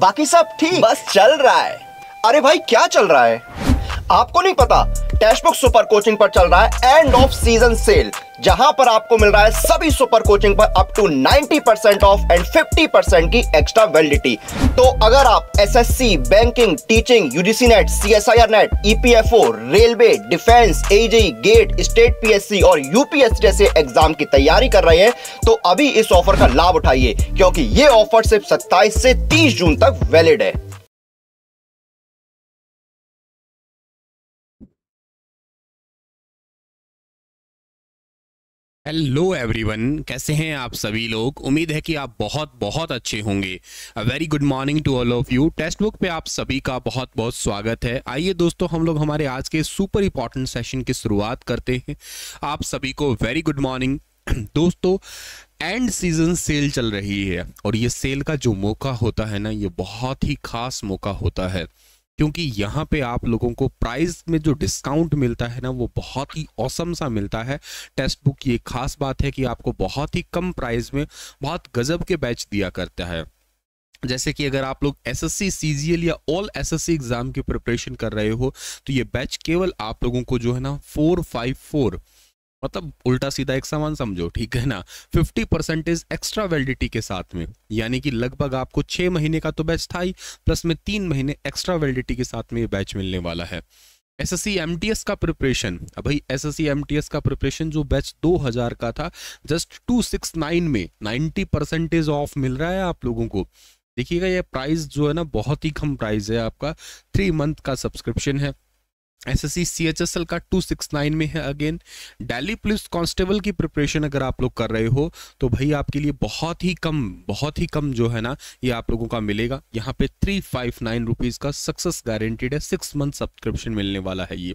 बाकी सब ठीक बस चल रहा है अरे भाई क्या चल रहा है आपको नहीं पता कैशबुक सुपर कोचिंग पर चल रहा है एंड ऑफ सीजन सेल जहां पर आपको मिल रहा है सभी सुपर कोचिंग पर up to 90 percent off and 50 percent की एक्स्ट्रा वैलिडिटी तो अगर आप SSC, banking teaching UGC NET CSIR NET EPFO railway defence AG GATE state PSC और यूपीएससी जैसे एग्जाम की तैयारी कर रहे हैं तो अभी इस ऑफर का लाभ उठाइए क्योंकि ये ऑफर सिर्फ सत्ताईस से तीस जून तक वैलिड है हेलो एवरीवन कैसे हैं आप सभी लोग उम्मीद है कि आप बहुत बहुत अच्छे होंगे a very good morning to all of you Testbook पे आप सभी का बहुत बहुत स्वागत है आइए दोस्तों हम लोग हमारे आज के सुपर इंपॉर्टेंट सेशन की शुरुआत करते हैं आप सभी को वेरी गुड मॉर्निंग दोस्तों एंड सीजन सेल चल रही है और ये सेल का जो मौका होता है ना ये बहुत ही खास मौका होता है क्योंकि यहाँ पे आप लोगों को प्राइस में जो डिस्काउंट मिलता है ना वो बहुत ही औसम सा मिलता है टेस्ट बुक की एक खास बात है कि आपको बहुत ही कम प्राइस में बहुत गजब के बैच दिया करता है जैसे कि अगर आप लोग एस एस सी या ऑल एस एस एग्जाम की प्रिपरेशन कर रहे हो तो ये बैच केवल आप लोगों को जो है ना फोर फाइव फोर मतलब उल्टा सीधा एक समान समझो ठीक है ना फिफ्टी परसेंटेज एक्स्ट्रा वैलिडिटी के साथ में यानी कि लगभग आपको छह महीने का तो बैच था ही प्लस में तीन महीने एक्स्ट्रा वैलिडिटी के साथ में ये बैच मिलने वाला है S S C M T S का प्रिपरेशन भाई S S C M T S का प्रिपरेशन जो बैच 2000 का था जस्ट टू सिक्स नाइन में 90 परसेंटेज ऑफ मिल रहा है आप लोगों को देखिएगा ये प्राइस जो है ना बहुत ही कम प्राइस है आपका थ्री मंथ का सब्सक्रिप्शन है S S C C H S L का टू सिक्स नाइन में है अगेन डेली पुलिस कांस्टेबल की प्रिपरेशन अगर आप लोग कर रहे हो तो भाई आपके लिए बहुत ही कम बहुत ही कम जो है ना ये आप लोगों का मिलेगा यहाँ पे थ्री फाइव नाइन रुपीज़ का सक्सेस गारंटीड है सिक्स मंथ सब्सक्रिप्शन मिलने वाला है ये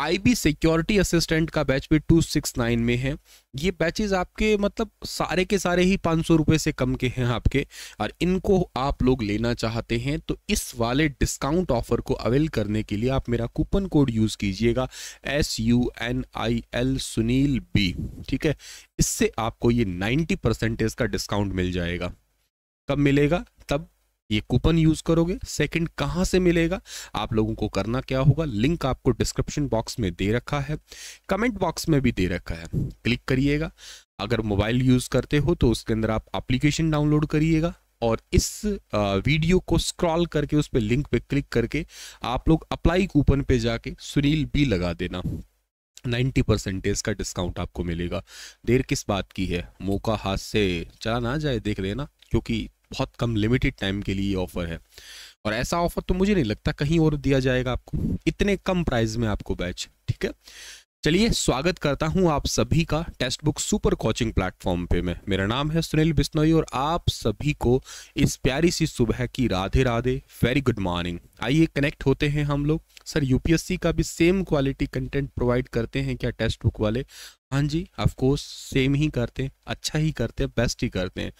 आईबी सिक्योरिटी असिस्टेंट का बैच भी टू सिक्स नाइन में है ये बैचेज आपके मतलब सारे के सारे ही पाँच सौ रुपये से कम के हैं आपके और इनको आप लोग लेना चाहते हैं तो इस वाले डिस्काउंट ऑफर को अवेल करने के लिए आप मेरा कूपन कोड यूज़ कीजिएगा S U N I L Sunil B ठीक है इससे आपको ये नाइन्टी परसेंटेज का डिस्काउंट मिल जाएगा कब मिलेगा तब ये कूपन यूज करोगे सेकंड कहाँ से मिलेगा आप लोगों को करना क्या होगा लिंक आपको डिस्क्रिप्शन बॉक्स में दे रखा है कमेंट बॉक्स में भी दे रखा है क्लिक करिएगा अगर मोबाइल यूज करते हो तो उसके अंदर आप एप्लीकेशन डाउनलोड करिएगा और इस वीडियो को स्क्रॉल करके उस पर लिंक पे क्लिक करके आप लोग अप्लाई कूपन पे जाके सुनील बी लगा देना 90 परसेंटेज का डिस्काउंट आपको मिलेगा देर किस बात की है मौका हाथ से चला ना जाए देख लेना क्योंकि बहुत कम लिमिटेड टाइम के लिए ऑफ़र है और ऐसा ऑफ़र तो मुझे नहीं लगता कहीं और दिया जाएगा आपको इतने कम प्राइस में आपको बैच ठीक है चलिए स्वागत करता हूं आप सभी का Testbook super coaching platform पे मैं मेरा नाम है सुनील बिश्नोई और आप सभी को इस प्यारी सी सुबह की Radhe Radhe very good morning आइए कनेक्ट होते हैं हम लोग सर यूपीएससी का भी सेम क्वालिटी कंटेंट प्रोवाइड करते हैं क्या टेस्ट बुक वाले हाँ जी ऑफकोर्स सेम ही करते हैं अच्छा ही करते हैं बेस्ट ही करते हैं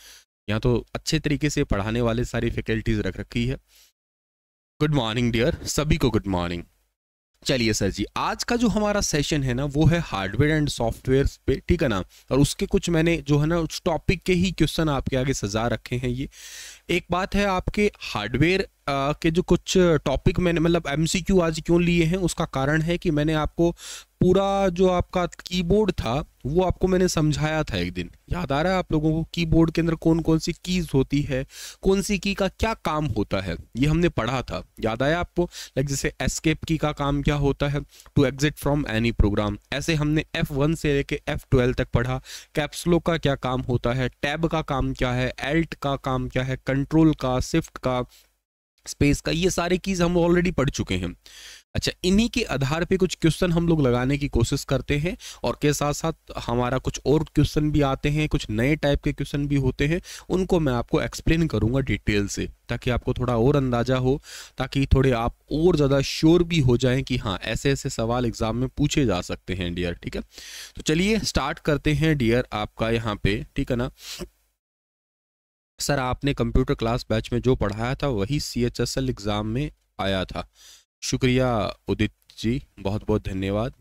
यहाँ तो अच्छे तरीके से पढ़ाने वाले सारी फैकल्टीज़ रख रखी है गुड मॉर्निंग डियर सभी को गुड मॉर्निंग चलिए सर जी आज का जो हमारा सेशन है ना वो है हार्डवेयर एंड सॉफ्टवेयर पे ठीक है ना और उसके कुछ मैंने जो है ना उस टॉपिक के ही क्वेश्चन आपके आगे सजा रखे हैं ये एक बात है आपके हार्डवेयर के जो कुछ टॉपिक मैंने मतलब एम आज क्यों लिए हैं उसका कारण है कि मैंने आपको पूरा जो आपका कीबोर्ड था वो आपको मैंने समझाया था एक दिन याद आ रहा है आप लोगों को कीबोर्ड के अंदर कौन कौन सी कीज होती है कौन सी की का क्या काम होता है ये हमने पढ़ा था याद आया आपको लाइक जैसे एस्केप की का काम क्या होता है to exit from any program ऐसे हमने एफ वन से लेके एफ ट्वेल्व तक पढ़ा कैप्सलो का क्या काम होता है टैब का काम क्या है एल्ट का काम क्या है कन कंट्रोल का शिफ्ट का स्पेस का ये सारे चीज हम ऑलरेडी पढ़ चुके हैं अच्छा इन्हीं के आधार पे कुछ क्वेश्चन हम लोग लगाने की कोशिश करते हैं और के साथ साथ हमारा कुछ और क्वेश्चन भी आते हैं कुछ नए टाइप के क्वेश्चन भी होते हैं उनको मैं आपको एक्सप्लेन करूंगा डिटेल से ताकि आपको थोड़ा और अंदाजा हो ताकि थोड़े आप और ज़्यादा श्योर भी हो जाएं कि हाँ ऐसे ऐसे सवाल एग्जाम में पूछे जा सकते हैं डियर ठीक है तो चलिए स्टार्ट करते हैं डियर आपका यहाँ पे ठीक है ना सर आपने कंप्यूटर क्लास बैच में जो पढ़ाया था वही C H S L exam में आया था शुक्रिया उदित जी बहुत बहुत धन्यवाद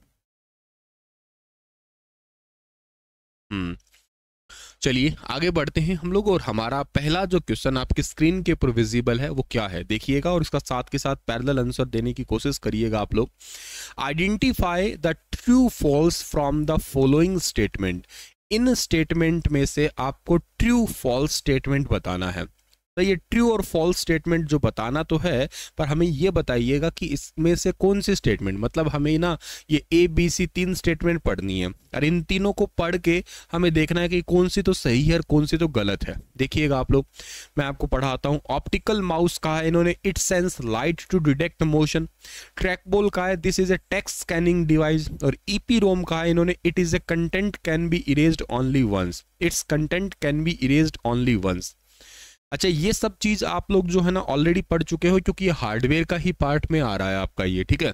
हम्म, चलिए आगे बढ़ते हैं हम लोग और हमारा पहला जो क्वेश्चन आपकी स्क्रीन के ऊपर विजिबल है वो क्या है देखिएगा और इसका साथ के साथ पैरेलल आंसर देने की कोशिश करिएगा आप लोग identify the true false from the following statement इन स्टेटमेंट में से आपको ट्रू फॉल्स स्टेटमेंट बताना है तो ये ट्रू और फॉल्स स्टेटमेंट जो बताना तो है पर हमें ये बताइएगा कि इसमें से कौन सी स्टेटमेंट मतलब हमें ना ये ए बी सी तीन स्टेटमेंट पढ़नी है और इन तीनों को पढ़ के हमें देखना है कि कौन सी तो सही है और कौन सी तो गलत है देखिएगा आप लोग मैं आपको पढ़ाता हूँ ऑप्टिकल माउस कहा है इन्होंने it sense light to detect motion track ball कहा है this is a text scanning device और ईपी e रोम कहा है इन्होंने it is a content can be erased only once its content can be erased only once अच्छा ये सब चीज़ आप लोग जो है ना ऑलरेडी पढ़ चुके हो क्योंकि ये हार्डवेयर का ही पार्ट में आ रहा है आपका ये ठीक है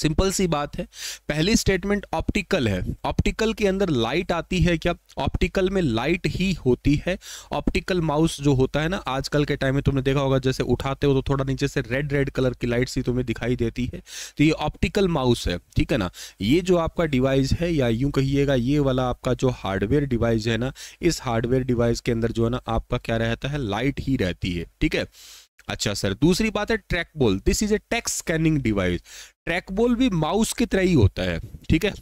सिंपल सी बात है पहली स्टेटमेंट ऑप्टिकल है ऑप्टिकल के अंदर लाइट आती है क्या ऑप्टिकल में लाइट ही होती है ऑप्टिकल माउस जो होता है ना आजकल के टाइम में तुमने देखा होगा जैसे उठाते हो तो थोड़ा नीचे से रेड रेड कलर की लाइट सी तुम्हें दिखाई देती है तो ये ऑप्टिकल माउस है ठीक है ना ये जो आपका डिवाइस है या यूं कहिएगा ये वाला आपका जो हार्डवेयर डिवाइस है ना इस हार्डवेयर डिवाइस के अंदर जो है ना आपका क्या रहता है लाइट ही रहती है ठीक है अच्छा सर दूसरी बात है track ball this is a text scanning device trackball भी माउस की तरह ही होता है ठीक है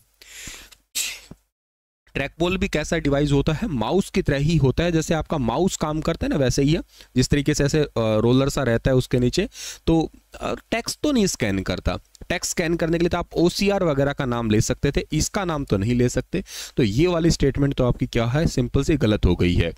ट्रैकबॉल भी कैसा डिवाइस होता है माउस की तरह ही होता है जैसे आपका माउस काम करता है ना वैसे ही है जिस तरीके से ऐसे रोलर सा रहता है उसके नीचे तो टेक्स्ट तो नहीं स्कैन करता टेक्स्ट स्कैन करने के लिए तो आप ओसीआर वगैरह का नाम ले सकते थे इसका नाम तो नहीं ले सकते तो ये वाली स्टेटमेंट तो आपकी क्या है सिंपल सी गलत हो गई है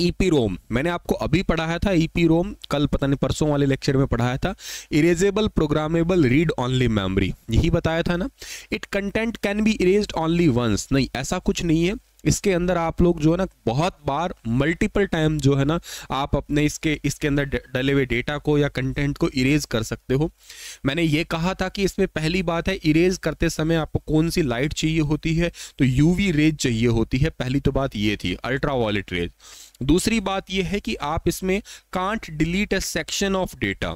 ईपी e रोम मैंने आपको अभी पढ़ाया था ईपी e रोम कल पता नहीं परसों वाले लेक्चर में पढ़ाया था erasable programmable read only memory यही बताया था ना it content can be erase only once नहीं ऐसा कुछ नहीं है इसके अंदर आप लोग जो है ना बहुत बार मल्टीपल टाइम जो है ना आप अपने इसके इसके अंदर डले हुए डेटा को या कंटेंट को इरेज कर सकते हो मैंने ये कहा था कि इसमें पहली बात है इरेज करते समय आपको कौन सी लाइट चाहिए होती है तो यूवी रेज चाहिए होती है पहली तो बात ये थी अल्ट्रा वॉलेट रेज दूसरी बात यह है कि आप इसमें can't delete a section of data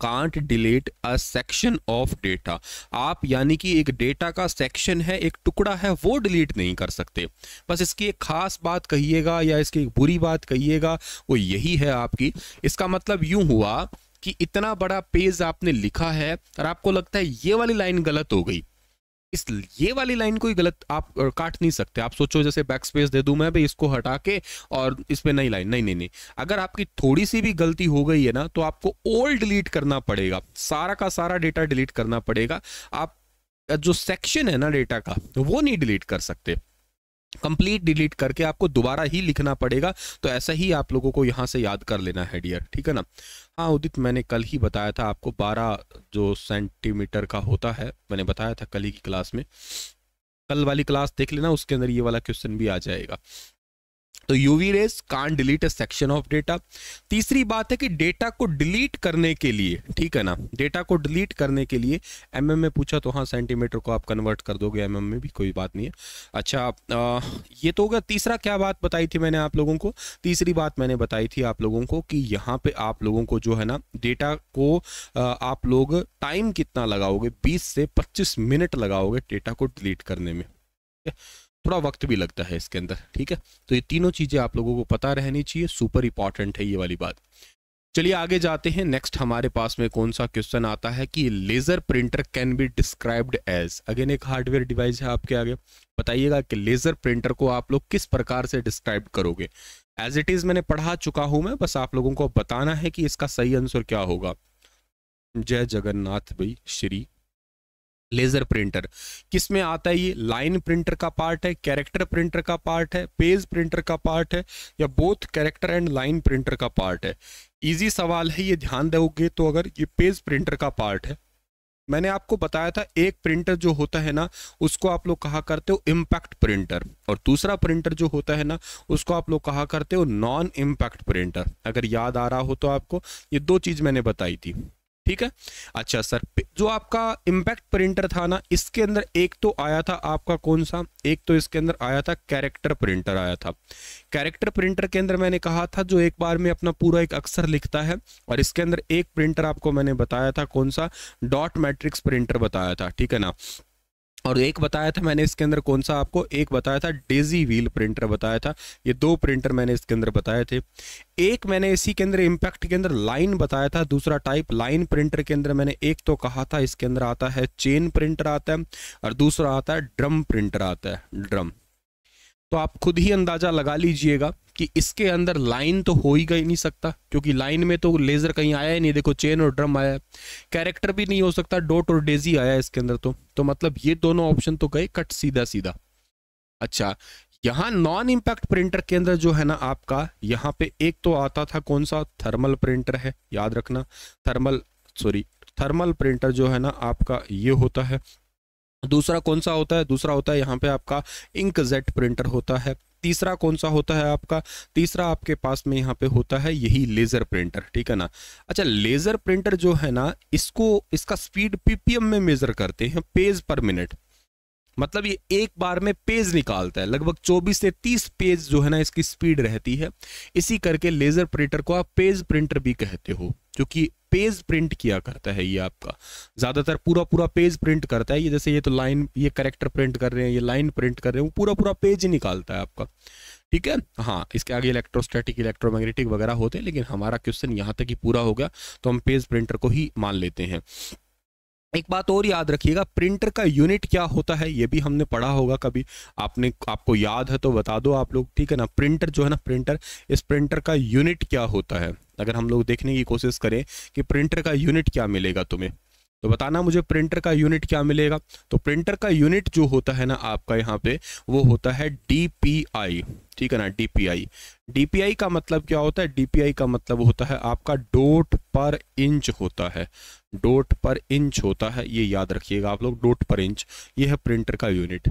can't delete a section of data आप यानी कि एक डेटा का सेक्शन है एक टुकड़ा है वो डिलीट नहीं कर सकते बस इसकी एक खास बात कहिएगा या इसकी एक बुरी बात कहिएगा वो यही है आपकी इसका मतलब यूं हुआ कि इतना बड़ा पेज आपने लिखा है और आपको लगता है ये वाली लाइन गलत हो गई इस ये वाली लाइन को ही गलत आप काट नहीं सकते आप सोचो जैसे बैक स्पेस दे दूं मैं भाई इसको हटा के और इस पर नई लाइन नहीं नहीं नहीं अगर आपकी थोड़ी सी भी गलती हो गई है ना तो आपको ओल्ड डिलीट करना पड़ेगा सारा का सारा डेटा डिलीट करना पड़ेगा आप जो सेक्शन है ना डेटा का वो नहीं डिलीट कर सकते कंप्लीट डिलीट करके आपको दोबारा ही लिखना पड़ेगा तो ऐसा ही आप लोगों को यहाँ से याद कर लेना है डियर ठीक है ना हाँ उदित मैंने कल ही बताया था आपको 12 जो सेंटीमीटर का होता है मैंने बताया था कल ही की क्लास में कल वाली क्लास देख लेना उसके अंदर ये वाला क्वेश्चन भी आ जाएगा तो UV rays can delete a section of data तीसरी बात है कि डेटा को डिलीट करने के लिए ठीक है ना डेटा को डिलीट करने के लिए एम एम में पूछा तो हाँ सेंटीमीटर को आप कन्वर्ट कर दोगे एम एम में भी कोई बात नहीं है अच्छा आ, ये तो होगा तीसरा क्या बात बताई थी मैंने आप लोगों को तीसरी बात मैंने बताई थी आप लोगों को कि यहाँ पे आप लोगों को जो है ना डेटा को आ, आप लोग टाइम कितना लगाओगे बीस से पच्चीस मिनट लगाओगे डेटा को डिलीट करने में थोड़ा वक्त भी लगता है इसके अंदर ठीक है तो ये तीनों चीज़ें आप लोगों को पता रहनी चाहिए सुपर इंपॉर्टेंट है ये वाली बात चलिए आगे जाते हैं नेक्स्ट हमारे पास में कौन सा क्वेश्चन आता है कि laser printer can be described as again एक हार्डवेयर डिवाइस है आपके आगे बताइएगा कि लेजर प्रिंटर को आप लोग किस प्रकार से डिस्क्राइब करोगे एज इट इज मैंने पढ़ा चुका हूं मैं बस आप लोगों को बताना है कि इसका सही आंसर क्या होगा जय जगन्नाथ भाई श्री लेजर प्रिंटर किसमें आता है ये लाइन प्रिंटर का पार्ट है कैरेक्टर प्रिंटर का पार्ट है पेज प्रिंटर का पार्ट है या both character and line printer का पार्ट है इजी सवाल है ये ध्यान दोगे तो अगर ये पेज प्रिंटर का पार्ट है मैंने आपको बताया था एक प्रिंटर जो होता है ना उसको आप लोग कहा करते हो इम्पैक्ट प्रिंटर और दूसरा प्रिंटर जो होता है ना उसको आप लोग कहा करते हो नॉन इम्पैक्ट प्रिंटर अगर याद आ रहा हो तो आपको ये दो चीज़ मैंने बताई थी ठीक है अच्छा सर जो आपका इम्पैक्ट प्रिंटर था ना इसके अंदर एक तो आया था आपका कौन सा एक तो इसके अंदर आया था कैरेक्टर प्रिंटर आया था कैरेक्टर प्रिंटर के अंदर मैंने कहा था जो एक बार में अपना पूरा एक अक्षर लिखता है और इसके अंदर एक प्रिंटर आपको मैंने बताया था कौन सा डॉट मैट्रिक्स प्रिंटर बताया था ठीक है ना और एक बताया था मैंने इसके अंदर कौन सा आपको एक बताया था डेजी व्हील प्रिंटर बताया था ये दो प्रिंटर मैंने इसके अंदर बताए थे एक मैंने इसी के अंदर इम्पैक्ट के अंदर लाइन बताया था दूसरा टाइप लाइन प्रिंटर के अंदर मैंने एक तो कहा था इसके अंदर आता है चेन प्रिंटर आता है और दूसरा आता है ड्रम प्रिंटर आता है ड्रम तो आप खुद ही अंदाज़ा लगा लीजिएगा कि इसके अंदर लाइन तो हो ही गई नहीं सकता क्योंकि लाइन में तो लेज़र कहीं आया ही नहीं देखो चेन और ड्रम आया है कैरेक्टर भी नहीं हो सकता डोट और डेजी आया है इसके अंदर तो तो मतलब ये दोनों ऑप्शन तो गए कट सीधा सीधा अच्छा यहाँ नॉन इंपैक्ट प्रिंटर के अंदर जो है ना आपका यहाँ पे एक तो आता था कौन सा थर्मल प्रिंटर है याद रखना थर्मल सॉरी थर्मल प्रिंटर जो है ना आपका ये होता है दूसरा कौन सा होता है दूसरा होता है यहाँ पे आपका इंक जेट प्रिंटर होता है तीसरा कौन सा होता है आपका तीसरा आपके पास में यहाँ पे होता है यही लेजर प्रिंटर ठीक है ना अच्छा लेजर प्रिंटर जो है ना इसको इसका स्पीड पीपीएम में मेजर करते हैं पेज पर मिनट मतलब ये एक बार में पेज निकालता है लगभग 24 से 30 पेज जो है ना इसकी स्पीड रहती है इसी करके लेजर प्रिंटर को आप पेज प्रिंटर भी कहते हो क्योंकि पेज प्रिंट किया करता है ये आपका ज़्यादातर पूरा पूरा पेज प्रिंट करता है ये जैसे ये तो लाइन ये करेक्टर प्रिंट कर रहे हैं ये लाइन प्रिंट कर रहे हैं वो पूरा पूरा पेज ही निकालता है आपका ठीक है हाँ इसके आगे इलेक्ट्रोस्टैटिक इलेक्ट्रोमैग्नेटिक वगैरह होते हैं लेकिन हमारा क्वेश्चन यहाँ तक ही पूरा हो गया तो हम पेज प्रिंटर को ही मान लेते हैं एक बात और याद रखिएगा प्रिंटर का यूनिट क्या होता है ये भी हमने पढ़ा होगा कभी आपने आपको याद है तो बता दो आप लोग ठीक है ना प्रिंटर जो है ना प्रिंटर इस प्रिंटर का यूनिट क्या होता है अगर हम लोग देखने की कोशिश करें कि प्रिंटर का यूनिट क्या मिलेगा तुम्हें तो बताना मुझे प्रिंटर का यूनिट क्या मिलेगा तो प्रिंटर का यूनिट जो होता है ना आपका यहाँ पे वो होता है डी ठीक है ना डी डीपीआई का मतलब क्या होता है डीपीआई का मतलब होता है आपका डोट पर इंच होता है डोट पर इंच होता है ये याद रखिएगा आप लोग डोट पर इंच ये है प्रिंटर का यूनिट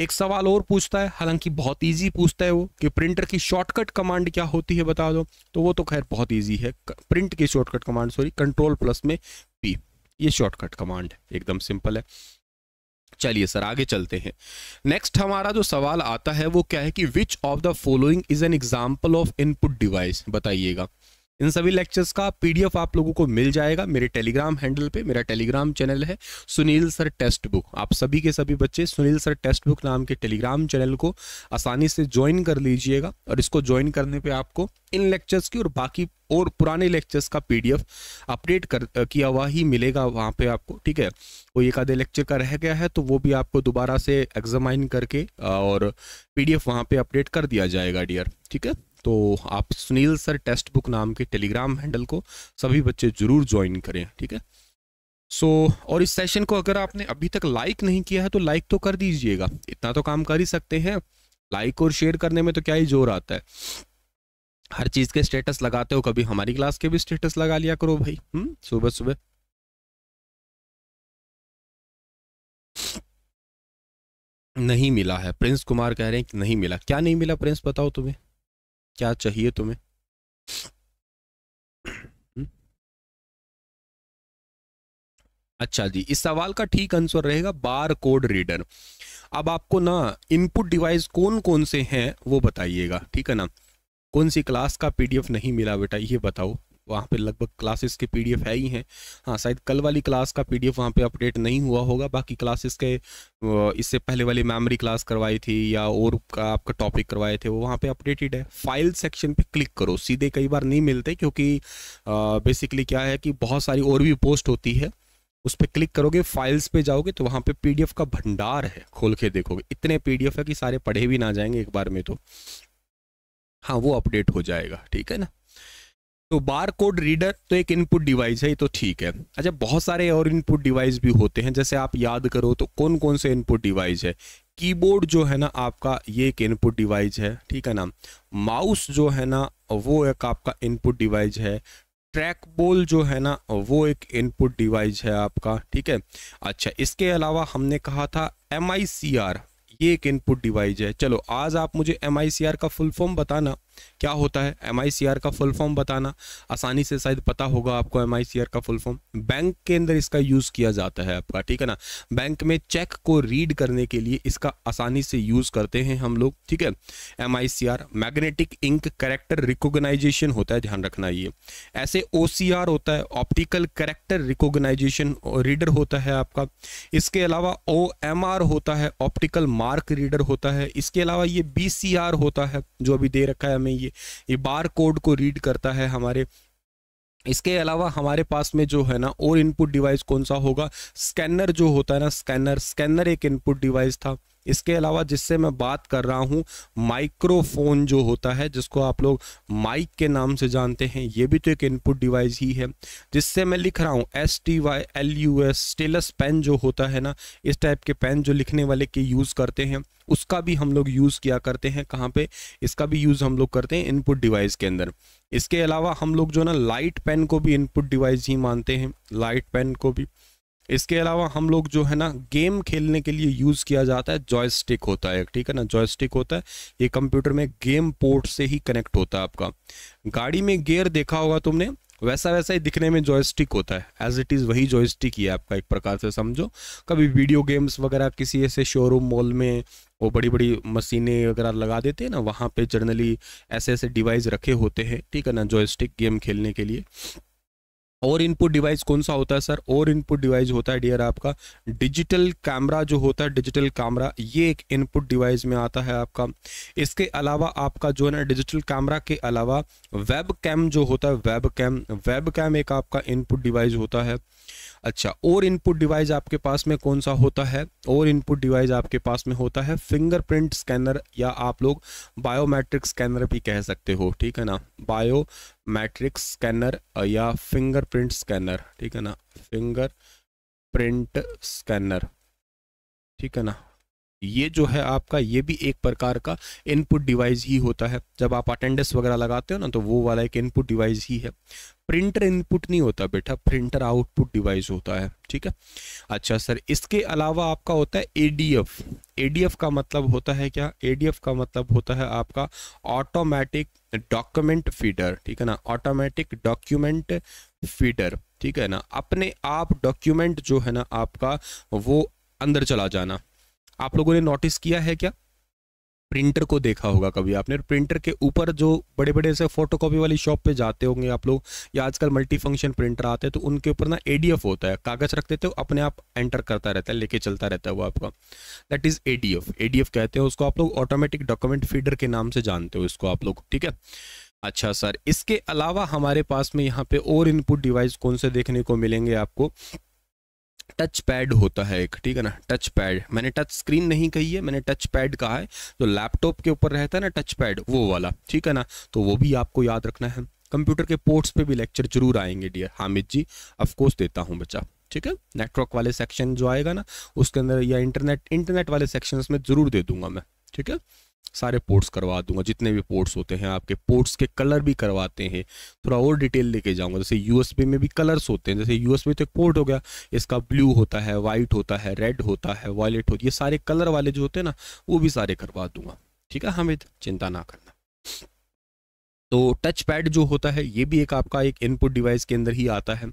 एक सवाल और पूछता है हालांकि बहुत इजी पूछता है वो कि प्रिंटर की शॉर्टकट कमांड क्या होती है बता दो तो वो तो खैर बहुत इजी है प्रिंट की shortcut command sorry control plus में पी ये शॉर्टकट कमांड एकदम सिंपल है चलिए सर आगे चलते हैं नेक्स्ट हमारा जो सवाल आता है वो क्या है कि which of the following is an example of input device बताइएगा इन सभी लेक्चर्स का पीडीएफ आप लोगों को मिल जाएगा मेरे टेलीग्राम हैंडल पे मेरा टेलीग्राम चैनल है सुनील सर टेस्ट बुक आप सभी के सभी बच्चे सुनील सर टेस्ट बुक नाम के टेलीग्राम चैनल को आसानी से ज्वाइन कर लीजिएगा और इसको ज्वाइन करने पे आपको इन लेक्चर्स की और बाकी और पुराने लेक्चर्स का पीडीएफ अपडेट कर किया हुआ ही मिलेगा वहाँ पे आपको ठीक है कोई एक आधे लेक्चर का रह गया है तो वो भी आपको दोबारा से एग्जामाइन करके और पीडीएफ वहाँ पे अपडेट कर दिया जाएगा डियर ठीक है तो आप सुनील सर टेस्ट बुक नाम के टेलीग्राम हैंडल को सभी बच्चे ज़रूर ज्वाइन करें ठीक है सो so, और इस सेशन को अगर आपने अभी तक लाइक नहीं किया है तो लाइक तो कर दीजिएगा इतना तो काम कर ही सकते हैं लाइक और शेयर करने में तो क्या ही जोर आता है हर चीज़ के स्टेटस लगाते हो कभी हमारी क्लास के भी स्टेटस लगा लिया करो भाई हम्म सुबह सुबह नहीं मिला है प्रिंस कुमार कह रहे हैं कि नहीं मिला क्या नहीं मिला प्रिंस बताओ तुम्हें क्या चाहिए तुम्हें हम्म? अच्छा जी इस सवाल का ठीक आंसर रहेगा बार कोड रीडर अब आपको ना इनपुट डिवाइस कौन कौन से हैं वो बताइएगा ठीक है ना कौन सी क्लास का पीडीएफ नहीं मिला बेटा ये बताओ वहाँ पे लगभग क्लासेस के पीडीएफ है ही हैं हाँ शायद कल वाली क्लास का पीडीएफ वहाँ पे अपडेट नहीं हुआ होगा बाकी क्लासेस के इससे पहले वाली मेमोरी क्लास करवाई थी या और का आपका टॉपिक करवाए थे वो वहाँ पे अपडेटेड है फाइल सेक्शन पे क्लिक करो सीधे कई बार नहीं मिलते क्योंकि बेसिकली क्या है कि बहुत सारी और भी पोस्ट होती है उस पर क्लिक करोगे फाइल्स पे जाओगे तो वहाँ पे पीडीएफ का भंडार है खोल के देखोगे इतने पीडीएफ है कि सारे पढ़े भी ना जाएंगे एक बार में तो हाँ वो अपडेट हो जाएगा ठीक है ना तो बार कोड रीडर तो एक इनपुट डिवाइस है ये तो ठीक है अच्छा बहुत सारे और इनपुट डिवाइस भी होते हैं जैसे आप याद करो तो कौन कौन से इनपुट डिवाइस है कीबोर्ड जो है ना आपका ये एक इनपुट डिवाइस है ठीक है ना माउस जो है ना वो एक आपका इनपुट डिवाइस है ट्रैक बोल जो है ना वो एक इनपुट डिवाइस है आपका ठीक है अच्छा इसके अलावा हमने कहा था एम ये एक इनपुट डिवाइस है चलो आज आप मुझे एम का फुल फॉर्म बताना क्या होता है एम का फुल फॉर्म बताना आसानी से शायद पता होगा आपको एम का फुल फॉर्म बैंक के अंदर इसका यूज़ किया जाता है आपका ठीक है ना बैंक में चेक को रीड करने के लिए इसका आसानी से यूज़ करते हैं हम लोग ठीक है M magnetic ink character recognition होता है ध्यान रखना ये ऐसे ओ होता है ऑप्टिकल करेक्टर रिकोगनाइजेशन रीडर होता है आपका इसके अलावा ओ होता है ऑप्टिकल मार्क रीडर होता है इसके अलावा ये बी होता है जो अभी दे रखा है हमें ये ये बार कोड को रीड करता है हमारे इसके अलावा हमारे पास में जो है ना और इनपुट डिवाइस कौन सा होगा स्कैनर जो होता है ना स्कैनर स्कैनर एक इनपुट डिवाइस था इसके अलावा जिससे मैं बात कर रहा हूँ माइक्रोफोन जो होता है जिसको आप लोग माइक के नाम से जानते हैं ये भी तो एक इनपुट डिवाइस ही है जिससे मैं लिख रहा हूँ S T Y L U S stylus pen जो होता है ना इस टाइप के पेन जो लिखने वाले के यूज़ करते हैं उसका भी हम लोग यूज़ किया करते हैं कहाँ पे इसका भी यूज़ हम लोग करते हैं इनपुट डिवाइस के अंदर इसके अलावा हम लोग जो ना लाइट पेन को भी इनपुट डिवाइस ही मानते हैं लाइट पेन को भी इसके अलावा हम लोग जो है ना गेम खेलने के लिए यूज़ किया जाता है जॉयस्टिक होता है ठीक है ना जॉयस्टिक होता है ये कंप्यूटर में गेम पोर्ट से ही कनेक्ट होता है आपका गाड़ी में गेयर देखा होगा तुमने वैसा वैसा ही दिखने में जॉयस्टिक होता है एज इट इज़ वही जॉयस्टिक ही है आपका एक प्रकार से समझो कभी वीडियो गेम्स वगैरह किसी ऐसे शोरूम मॉल में वो बड़ी बड़ी मशीनें वगैरह लगा देते हैं ना वहाँ पे जनरली ऐसे ऐसे डिवाइस रखे होते हैं ठीक है ना जॉयस्टिक गेम खेलने के लिए और इनपुट डिवाइस कौन सा होता है सर और इनपुट डिवाइस होता है डियर आपका डिजिटल कैमरा जो होता है डिजिटल कैमरा ये एक इनपुट डिवाइस में आता है आपका इसके अलावा आपका जो है ना डिजिटल कैमरा के अलावा वेब कैम जो होता है वेब कैम वेब कैम एक आपका इनपुट डिवाइस होता है अच्छा और इनपुट डिवाइस आपके पास में कौन सा होता है और इनपुट डिवाइस आपके पास में होता है फिंगरप्रिंट स्कैनर या आप लोग बायोमेट्रिक स्कैनर भी कह सकते हो ठीक है ना बायोमेट्रिक स्कैनर या फिंगरप्रिंट स्कैनर ठीक है ना फिंगर प्रिंट स्कैनर ठीक है ना ये जो है आपका ये भी एक प्रकार का इनपुट डिवाइस ही होता है जब आप अटेंडेंस वगैरह लगाते हो ना तो वो वाला एक इनपुट डिवाइस ही है प्रिंटर इनपुट नहीं होता बेटा प्रिंटर आउटपुट डिवाइस होता है ठीक है अच्छा सर इसके अलावा आपका होता है एडीएफ एडीएफ का मतलब होता है क्या एडीएफ का मतलब होता है आपका ऑटोमेटिक डॉक्यूमेंट फीडर ठीक है ना ऑटोमेटिक डॉक्यूमेंट फीडर ठीक है ना अपने आप डॉक्यूमेंट जो है ना आपका वो अंदर चला जाना आप लोगों ने नोटिस किया है क्या प्रिंटर को देखा होगा कभी आपने प्रिंटर के ऊपर जो बड़े बड़े से फोटोकॉपी वाली शॉप पे जाते होंगे आप लोग या आजकल मल्टी फंक्शन प्रिंटर आते हैं तो उनके ऊपर ना एडीएफ होता है कागज रख देते हो अपने आप एंटर करता रहता है लेके चलता रहता है वो आपका दैट इज एडीएफ एडीएफ कहते हैं उसको आप लोग ऑटोमेटिक डॉक्यूमेंट फीडर के नाम से जानते हो इसको आप लोग ठीक है अच्छा सर इसके अलावा हमारे पास में यहाँ पे और इनपुट डिवाइस कौन से देखने को मिलेंगे आपको टच पैड होता है एक ठीक है ना टच पैड मैंने टच स्क्रीन नहीं कही है मैंने टच पैड कहा है जो लैपटॉप के ऊपर रहता है ना टच पैड वो वाला ठीक है ना तो वो भी आपको याद रखना है कंप्यूटर के पोर्ट्स पे भी लेक्चर जरूर आएंगे डियर हामिद जी अफकोर्स देता हूँ बच्चा ठीक है नेटवर्क वाले सेक्शन जो आएगा ना उसके अंदर या इंटरनेट इंटरनेट वाले सेक्शन में ज़रूर दे दूंगा मैं ठीक है सारे पोर्ट्स करवा दूंगा जितने भी पोर्ट्स होते हैं आपके पोर्ट्स के कलर भी करवाते हैं थोड़ा और डिटेल लेके जाऊंगा जैसे यूएसबी में भी कलर्स होते हैं जैसे यूएसबी तो एक पोर्ट हो गया इसका ब्लू होता है वाइट होता है रेड होता है वॉलेट होती है सारे कलर वाले जो होते हैं ना वो भी सारे करवा दूंगा ठीक है हमें चिंता ना करना तो टच पैड जो होता है ये भी एक आपका एक इनपुट डिवाइस के अंदर ही आता है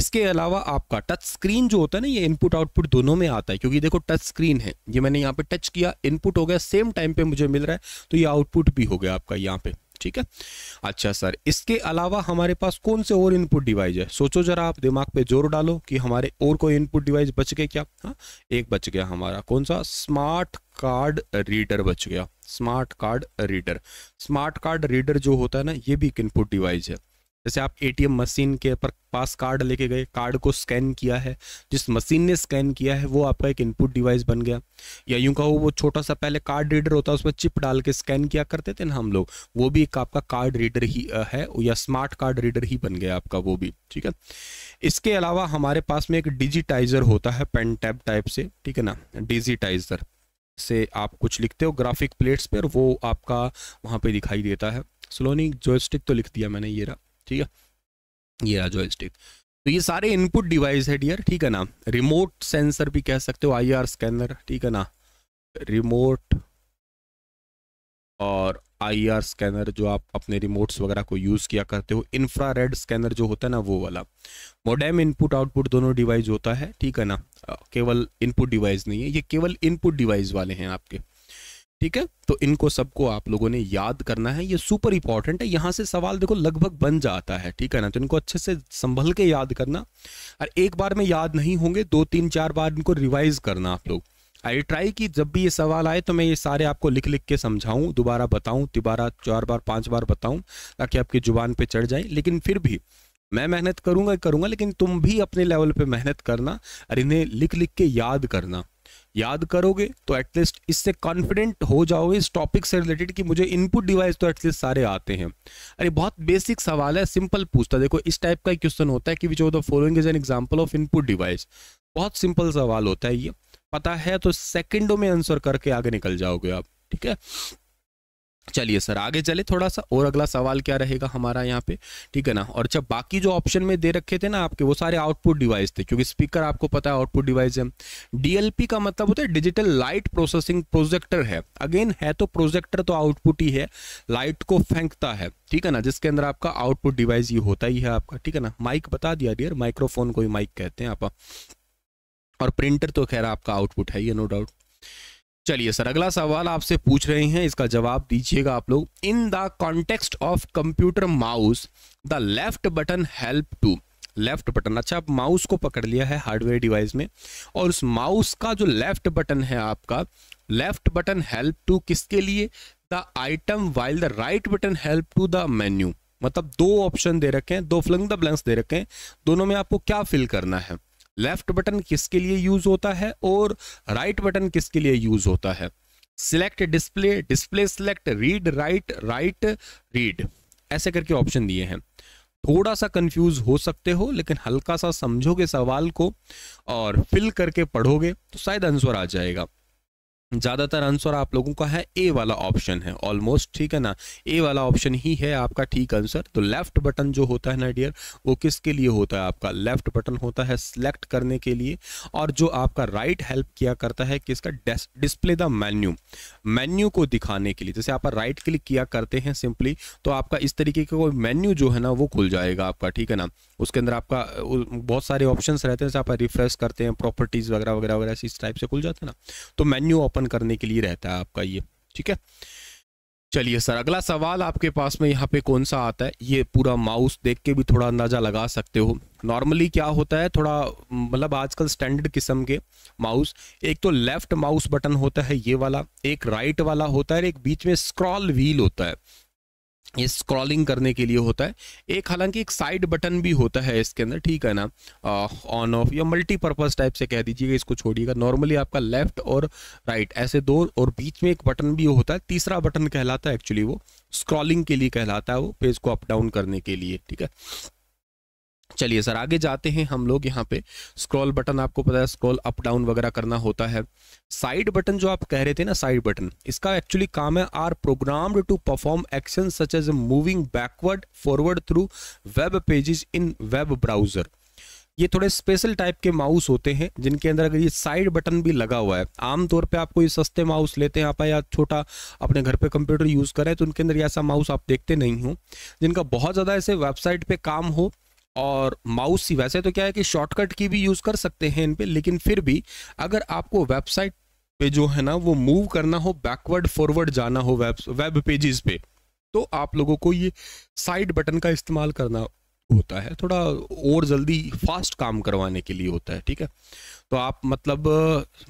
इसके अलावा आपका टच स्क्रीन जो होता है ना ये इनपुट आउटपुट दोनों में आता है क्योंकि देखो टच स्क्रीन है ये मैंने यहाँ पे टच किया इनपुट हो गया सेम टाइम पे मुझे मिल रहा है तो ये आउटपुट भी हो गया आपका यहाँ पे ठीक है अच्छा सर इसके अलावा हमारे पास कौन से और इनपुट डिवाइस है सोचो जरा आप दिमाग पे जोर डालो कि हमारे और कोई इनपुट डिवाइस बच गए क्या हाँ एक बच गया हमारा कौन सा स्मार्ट कार्ड रीडर बच गया smart card reader smart card reader जो होता है ना ये भी एक इनपुट डिवाइस है जैसे आप एटीएम मशीन के पर पास कार्ड लेके गए कार्ड को स्कैन किया है जिस मशीन ने स्कैन किया है वो आपका एक इनपुट डिवाइस बन गया या यूं कहो वो छोटा सा पहले कार्ड रीडर होता है उसमें चिप डाल के स्कैन किया करते थे ना हम लोग वो भी एक आपका कार्ड रीडर ही है या स्मार्ट कार्ड रीडर ही बन गया आपका वो भी ठीक है इसके अलावा हमारे पास में एक डिजिटाइजर होता है पेन टैब टाइप से ठीक है ना डिजिटाइजर से आप कुछ लिखते हो ग्राफिक प्लेट्स पर वो आपका वहाँ पर दिखाई देता है स्लोनिक जोस्टिक तो लिख दिया मैंने ये रहा ठीक है ये रहा जॉयस्टिक तो ये सारे इनपुट डिवाइस है डियर ठीक है ना रिमोट सेंसर भी कह सकते हो आईआर स्कैनर ठीक है ना रिमोट और आईआर स्कैनर जो आप अपने रिमोट्स वगैरह को यूज़ किया करते हो इंफ्रारेड स्कैनर जो होता है ना वो वाला मोडेम इनपुट आउटपुट दोनों डिवाइस होता है ठीक है ना केवल इनपुट डिवाइस नहीं है ये केवल इनपुट डिवाइस वाले हैं आपके ठीक है तो इनको सबको आप लोगों ने याद करना है ये सुपर इंपॉर्टेंट है यहाँ से सवाल देखो लगभग बन जाता है ठीक है ना तो इनको अच्छे से संभल के याद करना और एक बार में याद नहीं होंगे दो तीन चार बार इनको रिवाइज करना आप लोग आई ट्राई कि जब भी ये सवाल आए तो मैं ये सारे आपको लिख लिख के समझाऊं दोबारा बताऊं तिबारा चार बार पांच बार बताऊं ताकि आपकी जुबान पे चढ़ जाए लेकिन फिर भी मैं मेहनत करूंगा करूंगा लेकिन तुम भी अपने लेवल पे मेहनत करना और इन्हें लिख लिख के याद करना याद करोगे तो एटलीस्ट इससे कॉन्फिडेंट हो जाओगे इस टॉपिक से रिलेटेड कि मुझे इनपुट डिवाइस तो एटलीस्ट सारे आते हैं अरे बहुत बेसिक सवाल है सिंपल पूछता देखो इस टाइप का क्वेश्चन होता है कि which of the following is an example of input device बहुत सिंपल सवाल होता है ये पता है तो सेकेंडों में आंसर करके आगे निकल जाओगे आप ठीक है चलिए सर आगे चले थोड़ा सा और अगला सवाल क्या रहेगा हमारा यहाँ पे ठीक है ना और जब बाकी जो ऑप्शन में दे रखे थे ना आपके वो सारे आउटपुट डिवाइस थे क्योंकि स्पीकर आपको पता है आउटपुट डिवाइस है डीएलपी का मतलब होता है डिजिटल लाइट प्रोसेसिंग प्रोजेक्टर है अगेन है तो प्रोजेक्टर तो आउटपुट ही है लाइट को फेंकता है ठीक है ना जिसके अंदर आपका आउटपुट डिवाइस ये होता ही है आपका ठीक है ना माइक बता दिया डियर माइक्रोफोन को ही माइक कहते हैं आप और प्रिंटर तो खैर आपका आउटपुट है ये नो डाउट चलिए सर अगला सवाल आपसे पूछ रहे हैं इसका जवाब दीजिएगा आप लोग in the context of computer mouse the left button help to left button अच्छा आप माउस को पकड़ लिया है हार्डवेयर डिवाइस में और उस माउस का जो लेफ्ट बटन है आपका लेफ्ट बटन हेल्प टू किसके लिए the item while the right button help to the menu मतलब दो ऑप्शन दे रखे हैं दो फ्लंग द ब्लैंक्स दे रखे हैं दोनों में आपको क्या फिल करना है लेफ्ट बटन किसके लिए यूज होता है और राइट बटन किसके लिए यूज होता है select display display select read write write read ऐसे करके ऑप्शन दिए हैं थोड़ा सा कंफ्यूज हो सकते हो लेकिन हल्का सा समझोगे सवाल को और फिल करके पढ़ोगे तो शायद आंसर आ जाएगा ज़्यादातर आंसर आप लोगों का है ए वाला ऑप्शन है ऑलमोस्ट ठीक है ना ए वाला ऑप्शन ही है आपका ठीक आंसर तो लेफ्ट बटन जो होता है ना डियर वो किसके लिए होता है आपका लेफ्ट बटन होता है सिलेक्ट करने के लिए और जो आपका राइट right हेल्प किया करता है किसका डिस्प्ले द मेन्यू मेन्यू को दिखाने के लिए जैसे आप राइट क्लिक किया करते हैं सिंपली तो आपका इस तरीके का कोई मेन्यू जो है ना वो खुल जाएगा आपका ठीक है ना उसके अंदर आपका बहुत सारे ऑप्शंस रहते हैं जैसे आप रिफ्रेश करते हैं प्रॉपर्टीज़ वगैरह वगैरह वगैरह इस टाइप से खुल जाता है ना तो मेन्यू ओपन करने के लिए रहता है आपका ये ठीक है चलिए सर अगला सवाल आपके पास में यहाँ पे कौन सा आता है ये पूरा माउस देख के भी थोड़ा अंदाज़ा लगा सकते हो नॉर्मली क्या होता है थोड़ा मतलब आजकल स्टैंडर्ड किस्म के माउस एक तो लेफ्ट माउस बटन होता है ये वाला एक राइट वाला होता है एक बीच में स्क्रॉल व्हील होता है ये स्क्रॉलिंग करने के लिए होता है एक हालांकि एक साइड बटन भी होता है इसके अंदर ठीक है ना ऑन ऑफ या मल्टीपर्पज़ टाइप से कह दीजिएगा इसको छोड़िएगा नॉर्मली आपका लेफ्ट और राइट ऐसे दो और बीच में एक बटन भी होता है तीसरा बटन कहलाता है एक्चुअली वो स्क्रॉलिंग के लिए कहलाता है वो पेज को अप डाउन करने के लिए ठीक है चलिए सर आगे जाते हैं हम लोग यहाँ पे स्क्रॉल बटन आपको पता है स्क्रॉल अप डाउन वगैरह करना होता है साइड बटन जो आप कह रहे थे ना साइड बटन इसका एक्चुअली काम है are programmed to perform action such as moving backward forward through web pages in web browser ये थोड़े स्पेशल टाइप के माउस होते हैं जिनके अंदर अगर ये साइड बटन भी लगा हुआ है आमतौर पे आपको ये सस्ते माउस लेते हैं आप या छोटा अपने घर पे कंप्यूटर यूज़ करें तो उनके अंदर ऐसा माउस आप देखते नहीं हो जिनका बहुत ज़्यादा ऐसे वेबसाइट पे काम हो और माउस ही वैसे तो क्या है कि शॉर्टकट की भी यूज़ कर सकते हैं इन पे लेकिन फिर भी अगर आपको वेबसाइट पे जो है ना वो मूव करना हो बैकवर्ड फॉरवर्ड जाना हो वेब वेब पेजेस पे तो आप लोगों को ये साइड बटन का इस्तेमाल करना होता है थोड़ा और जल्दी फास्ट काम करवाने के लिए होता है ठीक है तो आप मतलब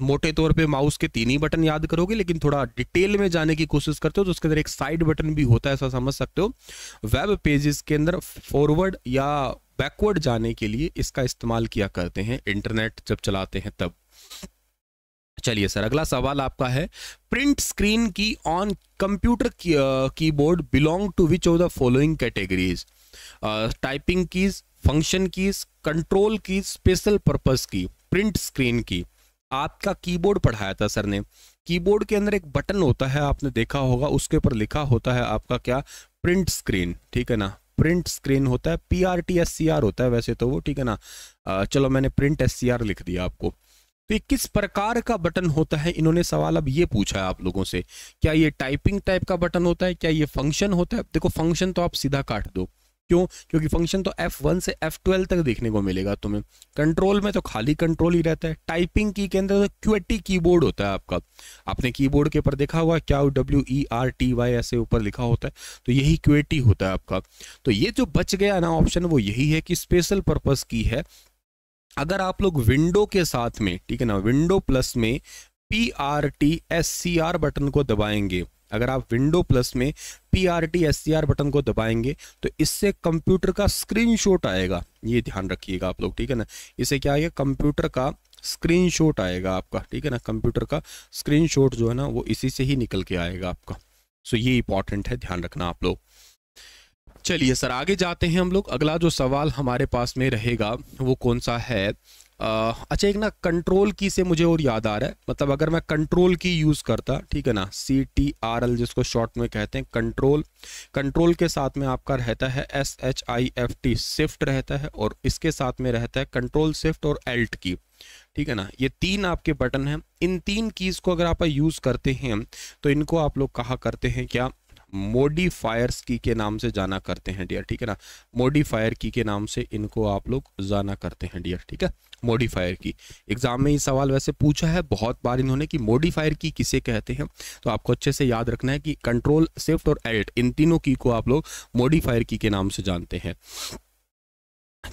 मोटे तौर पे माउस के तीन ही बटन याद करोगे लेकिन थोड़ा डिटेल में जाने की कोशिश करते हो तो उसके अंदर एक साइड बटन भी होता है ऐसा समझ सकते हो वेब पेजेस के अंदर फॉरवर्ड या बैकवर्ड जाने के लिए इसका इस्तेमाल किया करते हैं इंटरनेट जब चलाते हैं तब चलिए सर अगला सवाल आपका है print screen key on computer keyboard belong to which of the following categories typing keys function keys control key special purpose key print screen key आपका कीबोर्ड पढ़ाया था सर ने कीबोर्ड के अंदर एक बटन होता है आपने देखा होगा उसके ऊपर लिखा होता है आपका क्या प्रिंट स्क्रीन ठीक है ना प्रिंट स्क्रीन होता है P R T S C R होता है वैसे तो वो ठीक है ना चलो मैंने प्रिंट एस सी आर लिख दिया आपको तो ये किस प्रकार का बटन होता है इन्होंने सवाल अब ये पूछा है आप लोगों से क्या ये टाइपिंग टाइप का बटन होता है क्या ये फंक्शन होता है देखो फंक्शन तो आप सीधा काट दो क्यों क्योंकि फंक्शन तो एफ वन से एफ ट्वेल्व तक देखने को मिलेगा तुम्हें कंट्रोल में तो खाली कंट्रोल ही रहता है टाइपिंग की के अंदर तो क्यूएटी कीबोर्ड होता है आपका आपने कीबोर्ड के ऊपर देखा हुआ क्या W E R T Y ऐसे ऊपर लिखा होता है तो यही क्यूएटी होता है आपका तो ये जो बच गया ना ऑप्शन वो यही है कि स्पेशल पर्पज की है अगर आप लोग विंडो के साथ में ठीक है ना विंडो प्लस में P R T S C R button को दबाएंगे अगर आप विंडो प्लस में P R T S C R button को दबाएंगे तो इससे कंप्यूटर का स्क्रीनशॉट आएगा ये ध्यान रखिएगा आप लोग ठीक है ना इसे क्या आएगा कंप्यूटर का स्क्रीनशॉट आएगा आपका ठीक है ना कंप्यूटर का स्क्रीनशॉट जो है ना वो इसी से ही निकल के आएगा आपका सो ये इंपॉर्टेंट है ध्यान रखना आप लोग चलिए सर आगे जाते हैं हम लोग अगला जो सवाल हमारे पास में रहेगा वो कौन सा है आ, अच्छा एक ना कंट्रोल की से मुझे और याद आ रहा है मतलब अगर मैं कंट्रोल की यूज़ करता ठीक है ना सी टी आर एल जिसको शॉर्ट में कहते हैं कंट्रोल कंट्रोल के साथ में आपका रहता है S H I F T shift रहता है और इसके साथ में रहता है कंट्रोल शिफ्ट और एल्ट की ठीक है ना ये तीन आपके बटन हैं इन तीन कीज़ को अगर आप यूज़ करते हैं तो इनको आप लोग कहा करते हैं क्या मोडिफायर्स की के नाम से जाना करते हैं डियर ठीक है ना मोडिफायर की के नाम से इनको आप लोग जाना करते हैं डियर ठीक है मोडिफायर की एग्जाम में ये सवाल वैसे पूछा है बहुत बार इन्होंने कि मोडिफायर की किसे कहते हैं तो आपको अच्छे से याद रखना है कि कंट्रोल सिफ्ट और एल्ट इन तीनों की को आप लोग मोडिफायर की के नाम से जानते हैं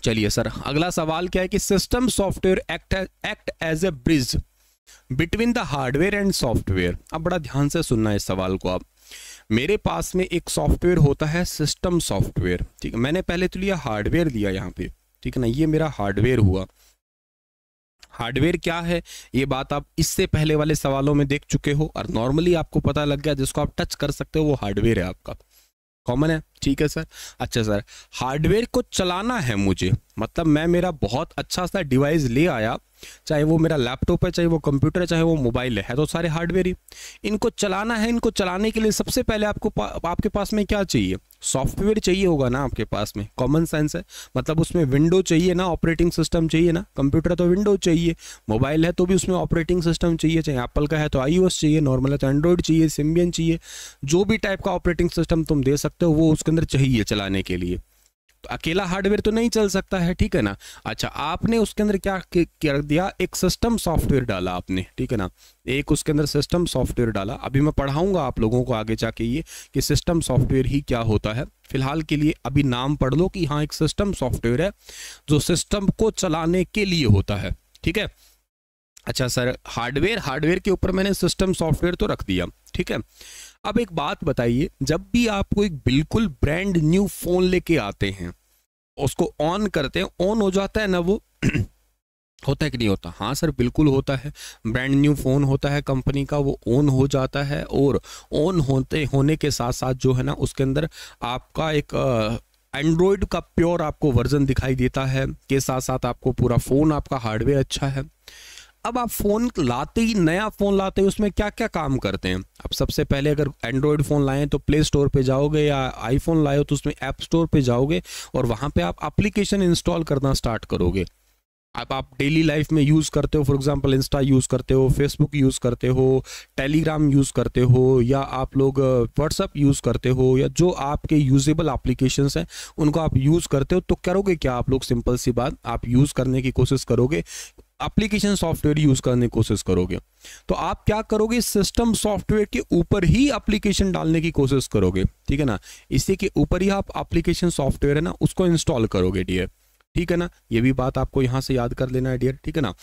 चलिए सर अगला सवाल क्या है कि system software act act as a bridge between the hardware and software अब बड़ा ध्यान से सुनना है इस सवाल को आप मेरे पास में एक सॉफ्टवेयर होता है सिस्टम सॉफ्टवेयर ठीक है मैंने पहले तो लिया हार्डवेयर दिया यहाँ पे ठीक है ना ये मेरा हार्डवेयर हुआ हार्डवेयर क्या है ये बात आप इससे पहले वाले सवालों में देख चुके हो और नॉर्मली आपको पता लग गया जिसको आप टच कर सकते हो वो हार्डवेयर है आपका कॉमन है ठीक है सर अच्छा सर हार्डवेयर को चलाना है मुझे मतलब मैं मेरा बहुत अच्छा सा डिवाइस ले आया चाहे वो मेरा लैपटॉप है चाहे वो कंप्यूटर है चाहे वो मोबाइल है तो सारे हार्डवेयर ही इनको चलाना है इनको चलाने के लिए सबसे पहले आपको पा, आपके पास में क्या चाहिए सॉफ्टवेयर चाहिए होगा ना आपके पास में कॉमन सेंस है मतलब उसमें विंडो चाहिए ना ऑपरेटिंग सिस्टम चाहिए ना कंप्यूटर तो विंडो चाहिए मोबाइल है तो भी उसमें ऑपरेटिंग सिस्टम चाहिए चाहे एप्पल का है तो आई चाहिए नॉर्मल है तो एंड्रॉइड चाहिए सिम्बियन चाहिए जो भी टाइप का ऑपरेटिंग सिस्टम तुम दे सकते हो वो उसके अंदर चाहिए चलाने के लिए तो अकेला हार्डवेयर तो नहीं चल सकता है ठीक है ना अच्छा आपने उसके अंदर क्या कर दिया एक सिस्टम सॉफ्टवेयर डाला आपने ठीक है ना एक उसके अंदर सिस्टम सॉफ्टवेयर डाला अभी मैं पढ़ाऊंगा आप लोगों को आगे जाके ये कि सिस्टम सॉफ्टवेयर ही क्या होता है फिलहाल के लिए अभी नाम पढ़ लो कि हाँ एक सिस्टम सॉफ्टवेयर है जो सिस्टम को चलाने के लिए होता है ठीक है अच्छा सर हार्डवेयर हार्डवेयर के ऊपर मैंने सिस्टम सॉफ्टवेयर तो रख दिया ठीक है अब एक बात बताइए जब भी आप कोई बिल्कुल ब्रांड न्यू फोन लेके आते हैं उसको ऑन करते हैं ऑन हो जाता है ना वो होता है कि नहीं होता हाँ सर बिल्कुल होता है ब्रांड न्यू फ़ोन होता है कंपनी का वो ऑन हो जाता है और ऑन होते होने के साथ साथ जो है ना उसके अंदर आपका एक एंड्रॉयड का प्योर आपको वर्जन दिखाई देता है के साथ साथ आपको पूरा फ़ोन आपका हार्डवेयर अच्छा है अब आप फ़ोन लाते ही नया फ़ोन लाते ही उसमें क्या क्या काम करते हैं अब सबसे पहले अगर एंड्रॉयड फ़ोन लाएँ तो प्ले स्टोर पे जाओगे या आईफोन लाए हो तो उसमें ऐप स्टोर पे जाओगे और वहाँ पे आप एप्लीकेशन इंस्टॉल करना स्टार्ट करोगे अब आप डेली लाइफ में यूज़ करते हो फॉर एग्जांपल इंस्टा यूज़ करते हो फेसबुक यूज़ करते हो टेलीग्राम यूज़ करते हो या आप लोग व्हाट्सअप यूज़ करते हो या जो आपके यूजेबल एप्लीकेशन हैं उनको आप यूज़ करते हो तो करोगे क्या आप लोग सिंपल सी बात आप यूज़ करने की कोशिश करोगे एप्लीकेशन सॉफ्टवेयर यूज करने की कोशिश करोगे तो आप क्या करोगे सिस्टम सॉफ्टवेयर के ऊपर ही एप्लीकेशन डालने की कोशिश करोगे ठीक है ना इसी के ऊपर ही आप एप्लीकेशन सॉफ्टवेयर है ना उसको इंस्टॉल करोगे डियर ठीक है ना ये भी बात आपको यहां से याद कर लेना है डियर ठीक है ना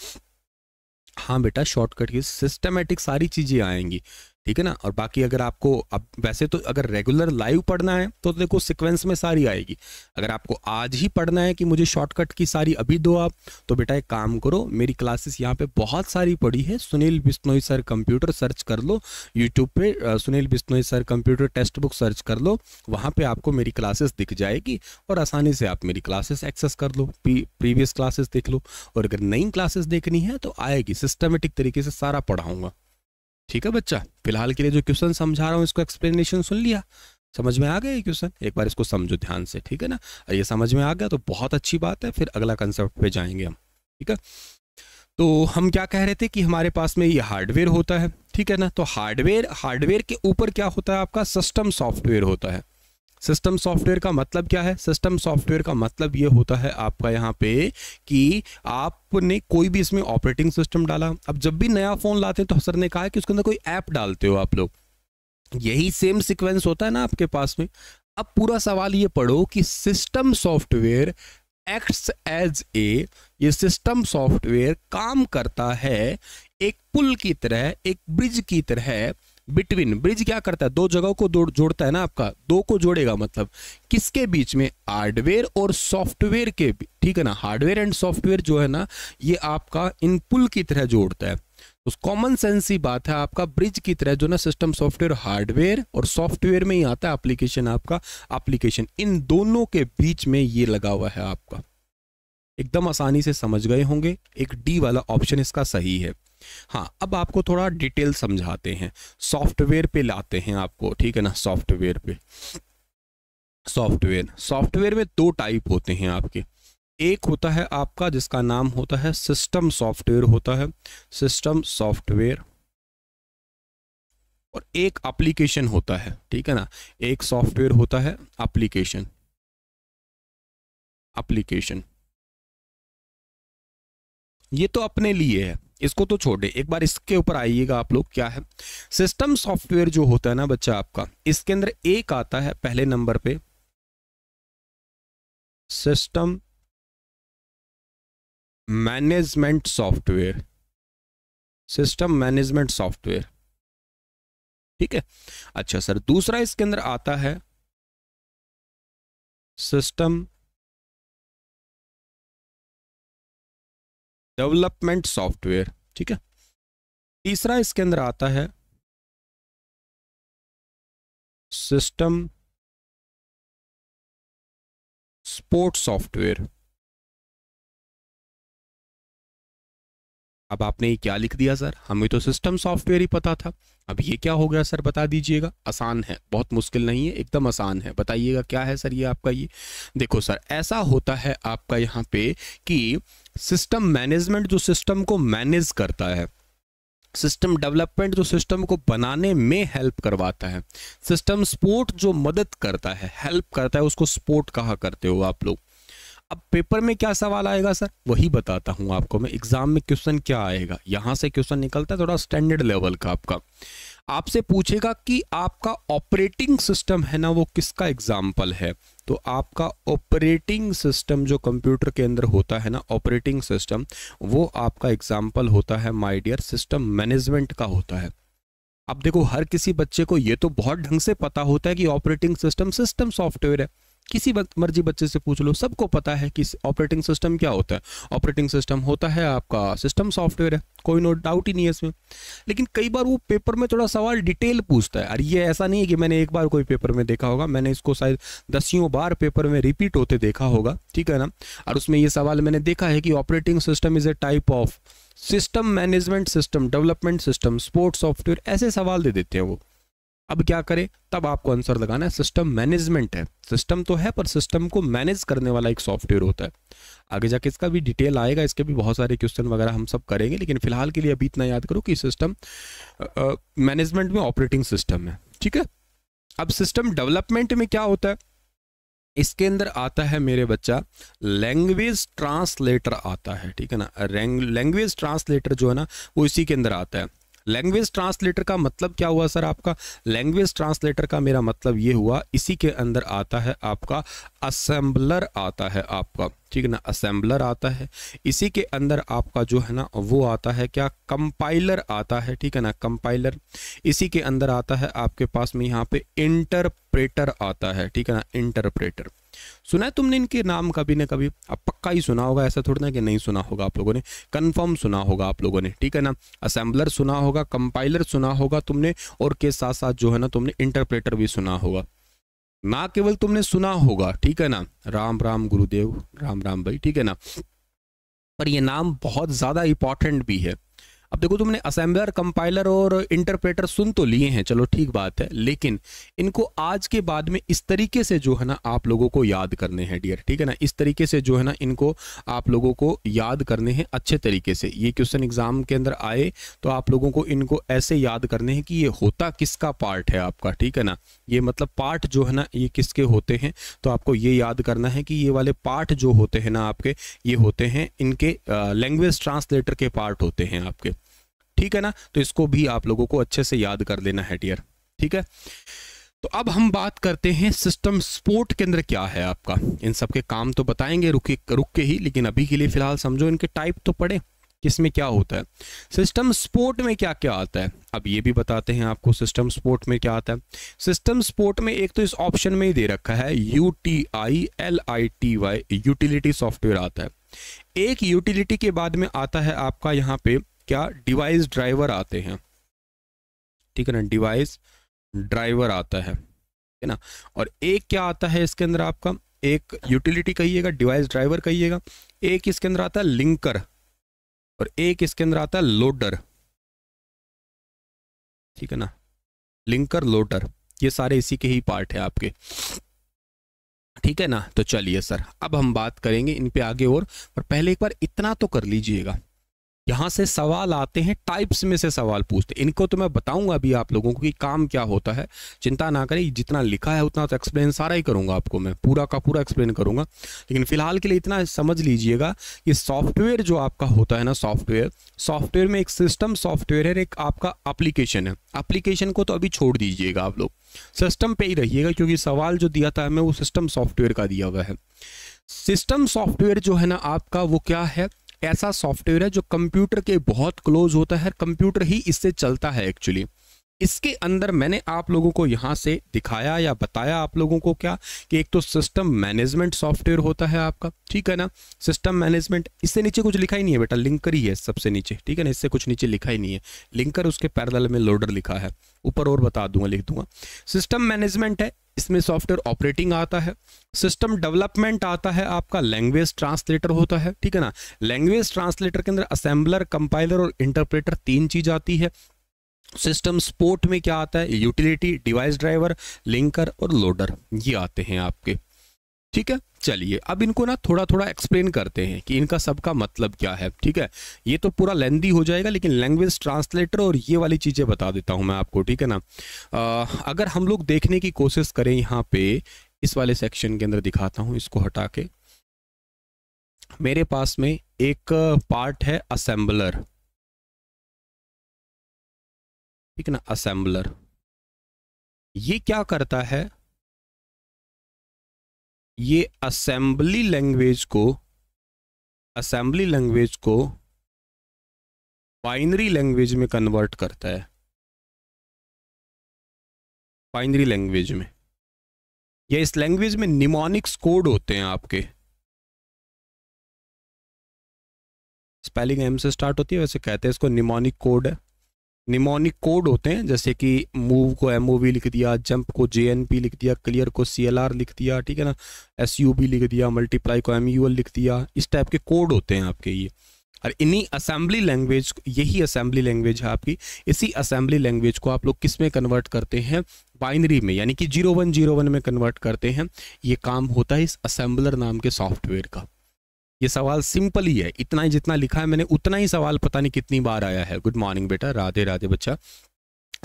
हाँ बेटा शॉर्टकट की सिस्टमेटिक सारी चीज़ें आएंगी ठीक है ना और बाकी अगर आपको अब वैसे तो अगर रेगुलर लाइव पढ़ना है तो देखो सीक्वेंस में सारी आएगी अगर आपको आज ही पढ़ना है कि मुझे शॉर्टकट की सारी अभी दो आप तो बेटा एक काम करो मेरी क्लासेस यहाँ पे बहुत सारी पड़ी है Sunil Bishnoi sir computer search कर लो यूट्यूब पे Sunil Bishnoi sir computer text book search कर लो वहाँ पर आपको मेरी क्लासेस दिख जाएगी और आसानी से आप मेरी क्लासेस एक्सेस कर लो प्रीवियस क्लासेस देख लो और अगर नई क्लासेस देखनी है तो आएगी सिस्टमेटिक तरीके से सारा पढ़ाऊँगा ठीक है बच्चा फिलहाल के लिए जो क्वेश्चन समझा रहा हूँ इसको एक्सप्लेनेशन सुन लिया समझ में आ गया ये क्वेश्चन एक बार इसको समझो ध्यान से ठीक है ना ये समझ में आ गया तो बहुत अच्छी बात है फिर अगला कंसेप्ट पे जाएंगे हम ठीक है तो हम क्या कह रहे थे कि हमारे पास में ये हार्डवेयर होता है ठीक है ना तो हार्डवेयर हार्डवेयर के ऊपर क्या होता है आपका सिस्टम सॉफ्टवेयर होता है सिस्टम सॉफ्टवेयर का मतलब क्या है सिस्टम सॉफ्टवेयर का मतलब ये होता है आपका यहाँ पे कि आपने कोई भी इसमें ऑपरेटिंग सिस्टम डाला अब जब भी नया फ़ोन लाते हैं तो सर ने कहा है कि उसके अंदर कोई ऐप डालते हो आप लोग यही सेम सिक्वेंस होता है ना आपके पास में अब पूरा सवाल ये पढ़ो कि system software acts as a ये सिस्टम सॉफ्टवेयर काम करता है एक पुल की तरह एक ब्रिज की तरह बिटवीन ब्रिज क्या करता है दो जगहों को जोड़ता है ना आपका दो को जोड़ेगा मतलब किसके बीच में हार्डवेयर और सॉफ्टवेयर के ठीक है ना हार्डवेयर एंड सॉफ्टवेयर जो है ना ये आपका इन पुल की तरह जोड़ता है तो कॉमन सेंस ही बात है आपका ब्रिज की तरह जो ना सिस्टम सॉफ्टवेयर हार्डवेयर और सॉफ्टवेयर में ही आता है एप्लीकेशन आपका एप्लीकेशन इन दोनों के बीच में ये लगा हुआ है आपका एकदम आसानी से समझ गए होंगे एक डी वाला ऑप्शन इसका सही है हाँ अब आपको थोड़ा डिटेल समझाते हैं सॉफ्टवेयर पे लाते हैं आपको ठीक है ना सॉफ्टवेयर पे सॉफ्टवेयर सॉफ्टवेयर में दो टाइप होते हैं आपके एक होता है आपका जिसका नाम होता है सिस्टम सॉफ्टवेयर होता है सिस्टम सॉफ्टवेयर और एक एप्लीकेशन होता है ठीक है ना एक सॉफ्टवेयर होता है एप्लीकेशन एप्लीकेशन ये तो अपने लिए है इसको तो छोड़ एक बार इसके ऊपर आइएगा आप लोग क्या है सिस्टम सॉफ्टवेयर जो होता है ना बच्चा आपका इसके अंदर एक आता है पहले नंबर पे system management software system management software ठीक है अच्छा सर दूसरा इसके अंदर आता है सिस्टम डेवलपमेंट सॉफ्टवेयर ठीक है तीसरा इसके अंदर आता है सिस्टम स्पोर्ट सॉफ्टवेयर अब आपने ये क्या लिख दिया सर हमें तो सिस्टम सॉफ्टवेयर ही पता था अब ये क्या हो गया सर बता दीजिएगा आसान है बहुत मुश्किल नहीं है एकदम आसान है बताइएगा क्या है सर ये आपका ये देखो सर ऐसा होता है आपका यहाँ पे कि सिस्टम मैनेजमेंट जो सिस्टम को मैनेज करता है सिस्टम डेवलपमेंट जो सिस्टम को बनाने में हेल्प करवाता है सिस्टम सपोर्ट जो मदद करता है हेल्प करता है उसको सपोर्ट कहा करते हो आप लोग अब पेपर में क्या सवाल आएगा सर वही बताता हूँ आपको मैं एग्जाम में क्वेश्चन क्या आएगा यहाँ से क्वेश्चन निकलता है थोड़ा स्टैंडर्ड लेवल का आपका आपसे पूछेगा कि आपका ऑपरेटिंग सिस्टम है ना वो किसका एग्जाम्पल है तो आपका ऑपरेटिंग सिस्टम जो कंप्यूटर के अंदर होता है ना ऑपरेटिंग सिस्टम वो आपका एग्जाम्पल होता है माय डियर सिस्टम मैनेजमेंट का होता है अब देखो हर किसी बच्चे को ये तो बहुत ढंग से पता होता है कि ऑपरेटिंग सिस्टम सिस्टम सॉफ्टवेयर है किसी वक्त मर्जी बच्चे से पूछ लो सबको पता है कि ऑपरेटिंग सिस्टम क्या होता है ऑपरेटिंग सिस्टम होता है आपका सिस्टम सॉफ्टवेयर है कोई नो डाउट ही नहीं है इसमें लेकिन कई बार वो पेपर में थोड़ा सवाल डिटेल पूछता है और ये ऐसा नहीं है कि मैंने एक बार कोई पेपर में देखा होगा मैंने इसको शायद दसियों बार पेपर में रिपीट होते देखा होगा ठीक है ना और उसमें ये सवाल मैंने देखा है कि operating system is a type of system management system development system sports software ऐसे सवाल दे देते हैं वो अब क्या करें तब आपको आंसर लगाना है सिस्टम मैनेजमेंट है सिस्टम तो है पर सिस्टम को मैनेज करने वाला एक सॉफ्टवेयर होता है आगे जाके इसका भी डिटेल आएगा इसके भी बहुत सारे क्वेश्चन वगैरह हम सब करेंगे लेकिन फिलहाल के लिए अभी इतना याद करो कि सिस्टम मैनेजमेंट में ऑपरेटिंग सिस्टम है ठीक है अब सिस्टम डेवलपमेंट में क्या होता है इसके अंदर आता है मेरे बच्चा लैंग्वेज ट्रांसलेटर आता है ठीक है ना लैंग्वेज ट्रांसलेटर जो है ना वो इसी के अंदर आता है लैंग्वेज ट्रांसलेटर का मतलब क्या हुआ सर आपका लैंग्वेज ट्रांसलेटर का मेरा मतलब ये हुआ इसी के अंदर आता है आपका असेंबलर आता है आपका ठीक है ना असेंबलर आता है इसी के अंदर आपका जो है ना वो आता है क्या कंपाइलर आता है ठीक है ना कंपाइलर इसी के अंदर आता है आपके पास में यहाँ पे इंटरप्रेटर आता है ठीक है ना इंटरप्रेटर सुना है तुमने इनके नाम कभी ना कभी अब पक्का ही सुना होगा ऐसा थोड़ा ना कि नहीं सुना होगा आप लोगों ने कन्फर्म सुना होगा आप लोगों ने ठीक है ना असेंबलर सुना होगा कंपाइलर सुना होगा तुमने और के साथ साथ जो है ना तुमने इंटरप्रेटर भी सुना होगा ना केवल तुमने सुना होगा ठीक है ना राम राम गुरुदेव राम राम भाई ठीक है ना पर ये नाम बहुत ज़्यादा इंपॉर्टेंट भी है अब देखो तुमने असेंबलर कंपाइलर और इंटरप्रेटर सुन तो लिए हैं चलो ठीक बात है लेकिन इनको आज के बाद में इस तरीके से जो है ना आप लोगों को याद करने हैं डियर ठीक है ना इस तरीके से जो है ना इनको आप लोगों को याद करने हैं अच्छे तरीके से ये क्वेश्चन एग्जाम के अंदर आए तो आप लोगों को इनको ऐसे याद करने हैं कि ये होता किसका पार्ट है आपका ठीक है ना ये मतलब पार्ट जो है ना ये किसके होते हैं तो आपको ये याद करना है कि ये वाले पार्ट जो होते हैं ना आपके ये होते हैं इनके लैंग्वेज ट्रांसलेटर के पार्ट होते हैं आपके ठीक है ना तो इसको भी आप लोगों को अच्छे से याद कर लेना है डियर ठीक है तो अब हम बात करते हैं सिस्टम सपोर्ट केंद्र क्या है आपका इन सब के काम तो बताएंगे रुके रुक के ही लेकिन अभी के लिए फिलहाल समझो इनके टाइप तो पड़े किसमें क्या होता है सिस्टम सपोर्ट में क्या क्या आता है अब ये भी बताते हैं आपको सिस्टम सपोर्ट में क्या आता है सिस्टम सपोर्ट में एक तो इस ऑप्शन में ही दे रखा है U T I L I T Y utility software आता है एक यूटिलिटी के बाद में आता है आपका यहाँ पे क्या डिवाइस ड्राइवर आते हैं ठीक है ना डिवाइस ड्राइवर आता है ठीक है ना और एक क्या आता है इसके अंदर आपका एक यूटिलिटी कहिएगा डिवाइस ड्राइवर कहिएगा एक इसके अंदर आता है लिंकर और एक इसके अंदर आता है लोडर ठीक है ना लिंकर लोडर ये सारे इसी के ही पार्ट है आपके ठीक है ना तो चलिए सर अब हम बात करेंगे इन पे आगे और पर पहले एक बार इतना तो कर लीजिएगा यहाँ से सवाल आते हैं टाइप्स में से सवाल पूछते हैं इनको तो मैं बताऊंगा अभी आप लोगों को कि काम क्या होता है चिंता ना करें जितना लिखा है उतना तो एक्सप्लेन सारा ही करूंगा आपको मैं पूरा का पूरा एक्सप्लेन करूंगा लेकिन फिलहाल के लिए इतना समझ लीजिएगा कि सॉफ्टवेयर जो आपका होता है ना सॉफ्टवेयर सॉफ्टवेयर में एक सिस्टम सॉफ्टवेयर है एक आपका अप्लीकेशन है अप्लीकेशन को तो अभी छोड़ दीजिएगा आप लोग सिस्टम पे ही रहिएगा क्योंकि सवाल जो दिया था हमें वो सिस्टम सॉफ्टवेयर का दिया हुआ है सिस्टम सॉफ्टवेयर जो है ना आपका वो क्या है ऐसा सॉफ्टवेयर है जो कंप्यूटर के बहुत क्लोज होता है कंप्यूटर ही इससे चलता है एक्चुअली इसके अंदर मैंने आप लोगों को यहाँ से दिखाया या बताया आप लोगों को क्या कि एक तो सिस्टम मैनेजमेंट सॉफ्टवेयर होता है आपका ठीक है ना सिस्टम मैनेजमेंट इससे नीचे कुछ लिखा ही नहीं है बेटा लिंकर ही है सबसे नीचे ठीक है ना इससे कुछ नीचे लिखा ही नहीं है लिंकर उसके पैरल में लोडर लिखा है ऊपर और बता दूंगा लिख दूंगा सिस्टम मैनेजमेंट है इसमें सॉफ्टवेयर ऑपरेटिंग आता है सिस्टम डेवलपमेंट आता है आपका लैंग्वेज ट्रांसलेटर होता है ठीक है ना लैंग्वेज ट्रांसलेटर के अंदर असेंबलर कंपाइलर और इंटरप्रेटर तीन चीज आती है सिस्टम स्पोर्ट में क्या आता है यूटिलिटी डिवाइस ड्राइवर लिंकर और लोडर ये आते हैं आपके ठीक है चलिए अब इनको ना थोड़ा थोड़ा एक्सप्लेन करते हैं कि इनका सबका मतलब क्या है ठीक है ये तो पूरा लेंदी हो जाएगा लेकिन लैंग्वेज ट्रांसलेटर और ये वाली चीज़ें बता देता हूँ मैं आपको ठीक है ना आ, अगर हम लोग देखने की कोशिश करें यहाँ पे इस वाले सेक्शन के अंदर दिखाता हूँ इसको हटा के मेरे पास में एक पार्ट है असेंबलर ठीक है ना असेंबलर ये क्या करता है ये असेंबली लैंग्वेज को असेंबली लैंग्वेज को बाइनरी लैंग्वेज में कन्वर्ट करता है बाइनरी लैंग्वेज में या इस लैंग्वेज में निमोनिक्स कोड होते हैं आपके स्पेलिंग एम से स्टार्ट होती है वैसे कहते हैं इसको निमोनिक कोड है निमोनिक कोड होते हैं जैसे कि मूव को एम लिख दिया जंप को जे लिख दिया क्लियर को सी लिख दिया ठीक है ना एस लिख दिया मल्टीप्लाई को एम लिख दिया इस टाइप के कोड होते हैं आपके ये और इन्हीं असेंबली लैंग्वेज यही असेंबली लैंग्वेज है आपकी इसी असेंबली लैंग्वेज को आप लोग किस में कन्वर्ट करते हैं बाइनरी में यानी कि जीरो वन जीरो वन में कन्वर्ट करते हैं ये काम होता है इस असेंबलर नाम के सॉफ्टवेयर का ये सवाल सिंपल ही है इतना ही जितना लिखा है मैंने उतना ही सवाल पता नहीं कितनी बार आया है गुड मॉर्निंग बेटा राधे राधे बच्चा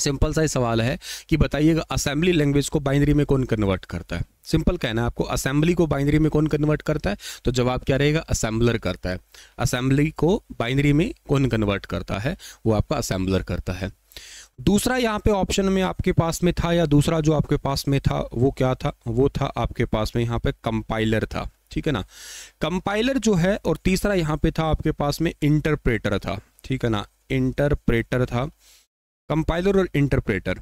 सिंपल सा ही सवाल है कि बताइएगा असेंबली लैंग्वेज को बाइनरी में कौन कन्वर्ट करता है सिंपल कहना है आपको असेंबली को बाइनरी में कौन कन्वर्ट करता है तो जवाब क्या रहेगा असेंबलर करता है असेंबली को बाइनरी में कौन कन्वर्ट करता है वो आपका असेंबलर करता है दूसरा यहाँ पे ऑप्शन में आपके पास में था या दूसरा जो आपके पास में था वो क्या था वो था आपके पास में यहाँ पे कंपाइलर था ठीक है ना कंपाइलर जो है और तीसरा यहाँ पे था आपके पास में इंटरप्रेटर था ठीक है ना इंटरप्रेटर था कंपाइलर और इंटरप्रेटर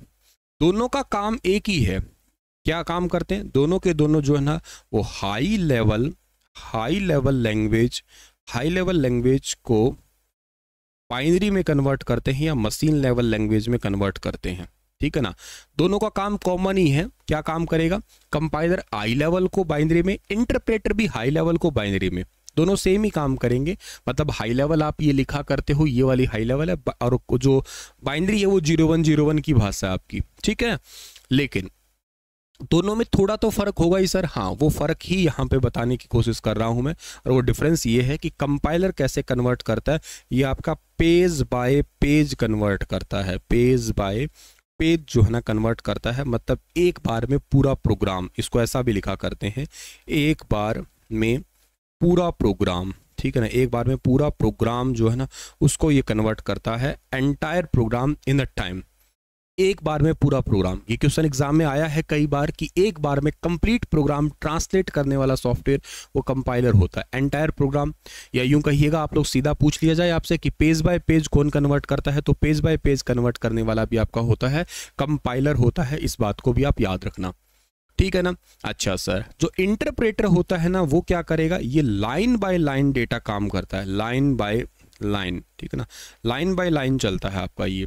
दोनों का काम एक ही है क्या काम करते हैं दोनों के दोनों जो है ना वो high level high level language high level language को बाइनरी में कन्वर्ट करते हैं या मशीन लेवल लैंग्वेज में कन्वर्ट करते हैं ठीक है ना दोनों का काम कॉमन ही है क्या काम करेगा कंपाइलर आई लेवल को बाइनरी में इंटरप्रेटर भी हाई लेवल को बाइनरी में दोनों सेम ही काम करेंगे मतलब हाई लेवल आप ये लिखा करते हो ये वाली हाई लेवल है और जो बाइनरी है वो जीरो वन जीरो वन की भाषा है आपकी ठीक है लेकिन दोनों में थोड़ा तो फर्क होगा ही सर हाँ वो फर्क ही यहाँ पे बताने की कोशिश कर रहा हूं मैं और वो डिफरेंस ये है कि कंपाइलर कैसे कन्वर्ट करता है ये आपका पेज बाय पेज कन्वर्ट करता है पेज बाय पेज जो है ना कन्वर्ट करता है मतलब एक बार में पूरा प्रोग्राम इसको ऐसा भी लिखा करते हैं एक बार में पूरा प्रोग्राम ठीक है ना एक बार में पूरा प्रोग्राम जो है ना उसको ये कन्वर्ट करता है entire program in a time एक बार में पूरा प्रोग्राम ये क्वेश्चन एग्जाम में आया है कई बार कि एक बार में कंप्लीट प्रोग्राम ट्रांसलेट करने वाला सॉफ्टवेयर वो कंपाइलर होता है एंटायर प्रोग्राम या यूं कहिएगा आप लोग सीधा पूछ लिया जाए आपसे कि पेज बाय पेज कौन कन्वर्ट करता है तो पेज बाय पेज कन्वर्ट करने वाला भी आपका होता है कंपाइलर होता है इस बात को भी आप याद रखना ठीक है ना अच्छा सर जो इंटरप्रेटर होता है ना वो क्या करेगा ये लाइन बाय लाइन डेटा काम करता है लाइन बाय लाइन ठीक है ना लाइन बाय लाइन चलता है आपका ये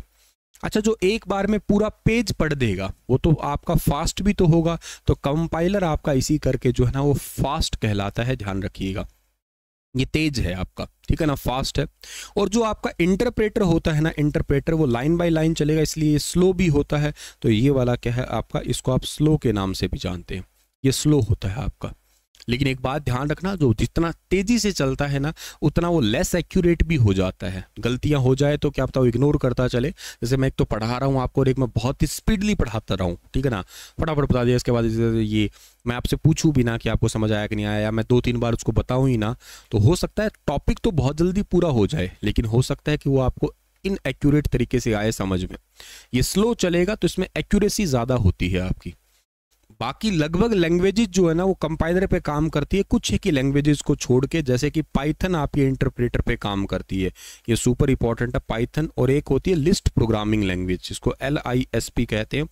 अच्छा जो एक बार में पूरा पेज पढ़ देगा वो तो आपका फास्ट भी तो होगा तो कंपाइलर आपका इसी करके जो है ना वो फास्ट कहलाता है ध्यान रखिएगा ये तेज है आपका ठीक है ना फास्ट है और जो आपका इंटरप्रेटर होता है ना इंटरप्रेटर वो लाइन बाय लाइन चलेगा इसलिए ये स्लो भी होता है तो ये वाला क्या है आपका इसको आप स्लो के नाम से भी जानते हैं ये स्लो होता है आपका लेकिन एक बात ध्यान रखना जो जितना तेजी से चलता है ना उतना वो लेस एक्यूरेट भी हो जाता है गलतियां हो जाए तो क्या वो इग्नोर करता चले जैसे मैं एक तो पढ़ा रहा हूँ आपको और एक मैं बहुत ही स्पीडली पढ़ाता रहा हूँ ठीक है ना फटाफट बता दिया इसके बाद ये मैं आपसे पूछूं भी ना कि आपको समझ आया कि नहीं आया मैं दो तीन बार उसको बताऊं ही ना तो हो सकता है टॉपिक तो बहुत जल्दी पूरा हो जाए लेकिन हो सकता है कि वो आपको इनएक्यूरेट तरीके से आए समझ में ये स्लो चलेगा तो इसमें एक्यूरेसी ज़्यादा होती है आपकी बाकी लगभग लैंग्वेजेस जो है ना वो कंपाइलर पे काम करती है कुछ एक ही लैंग्वेजेस को छोड़ के जैसे कि पाइथन आपके इंटरप्रेटर पे काम करती है ये सुपर इंपॉर्टेंट है पाइथन और एक होती है लिस्ट प्रोग्रामिंग लैंग्वेज जिसको एल आई एस पी कहते हैं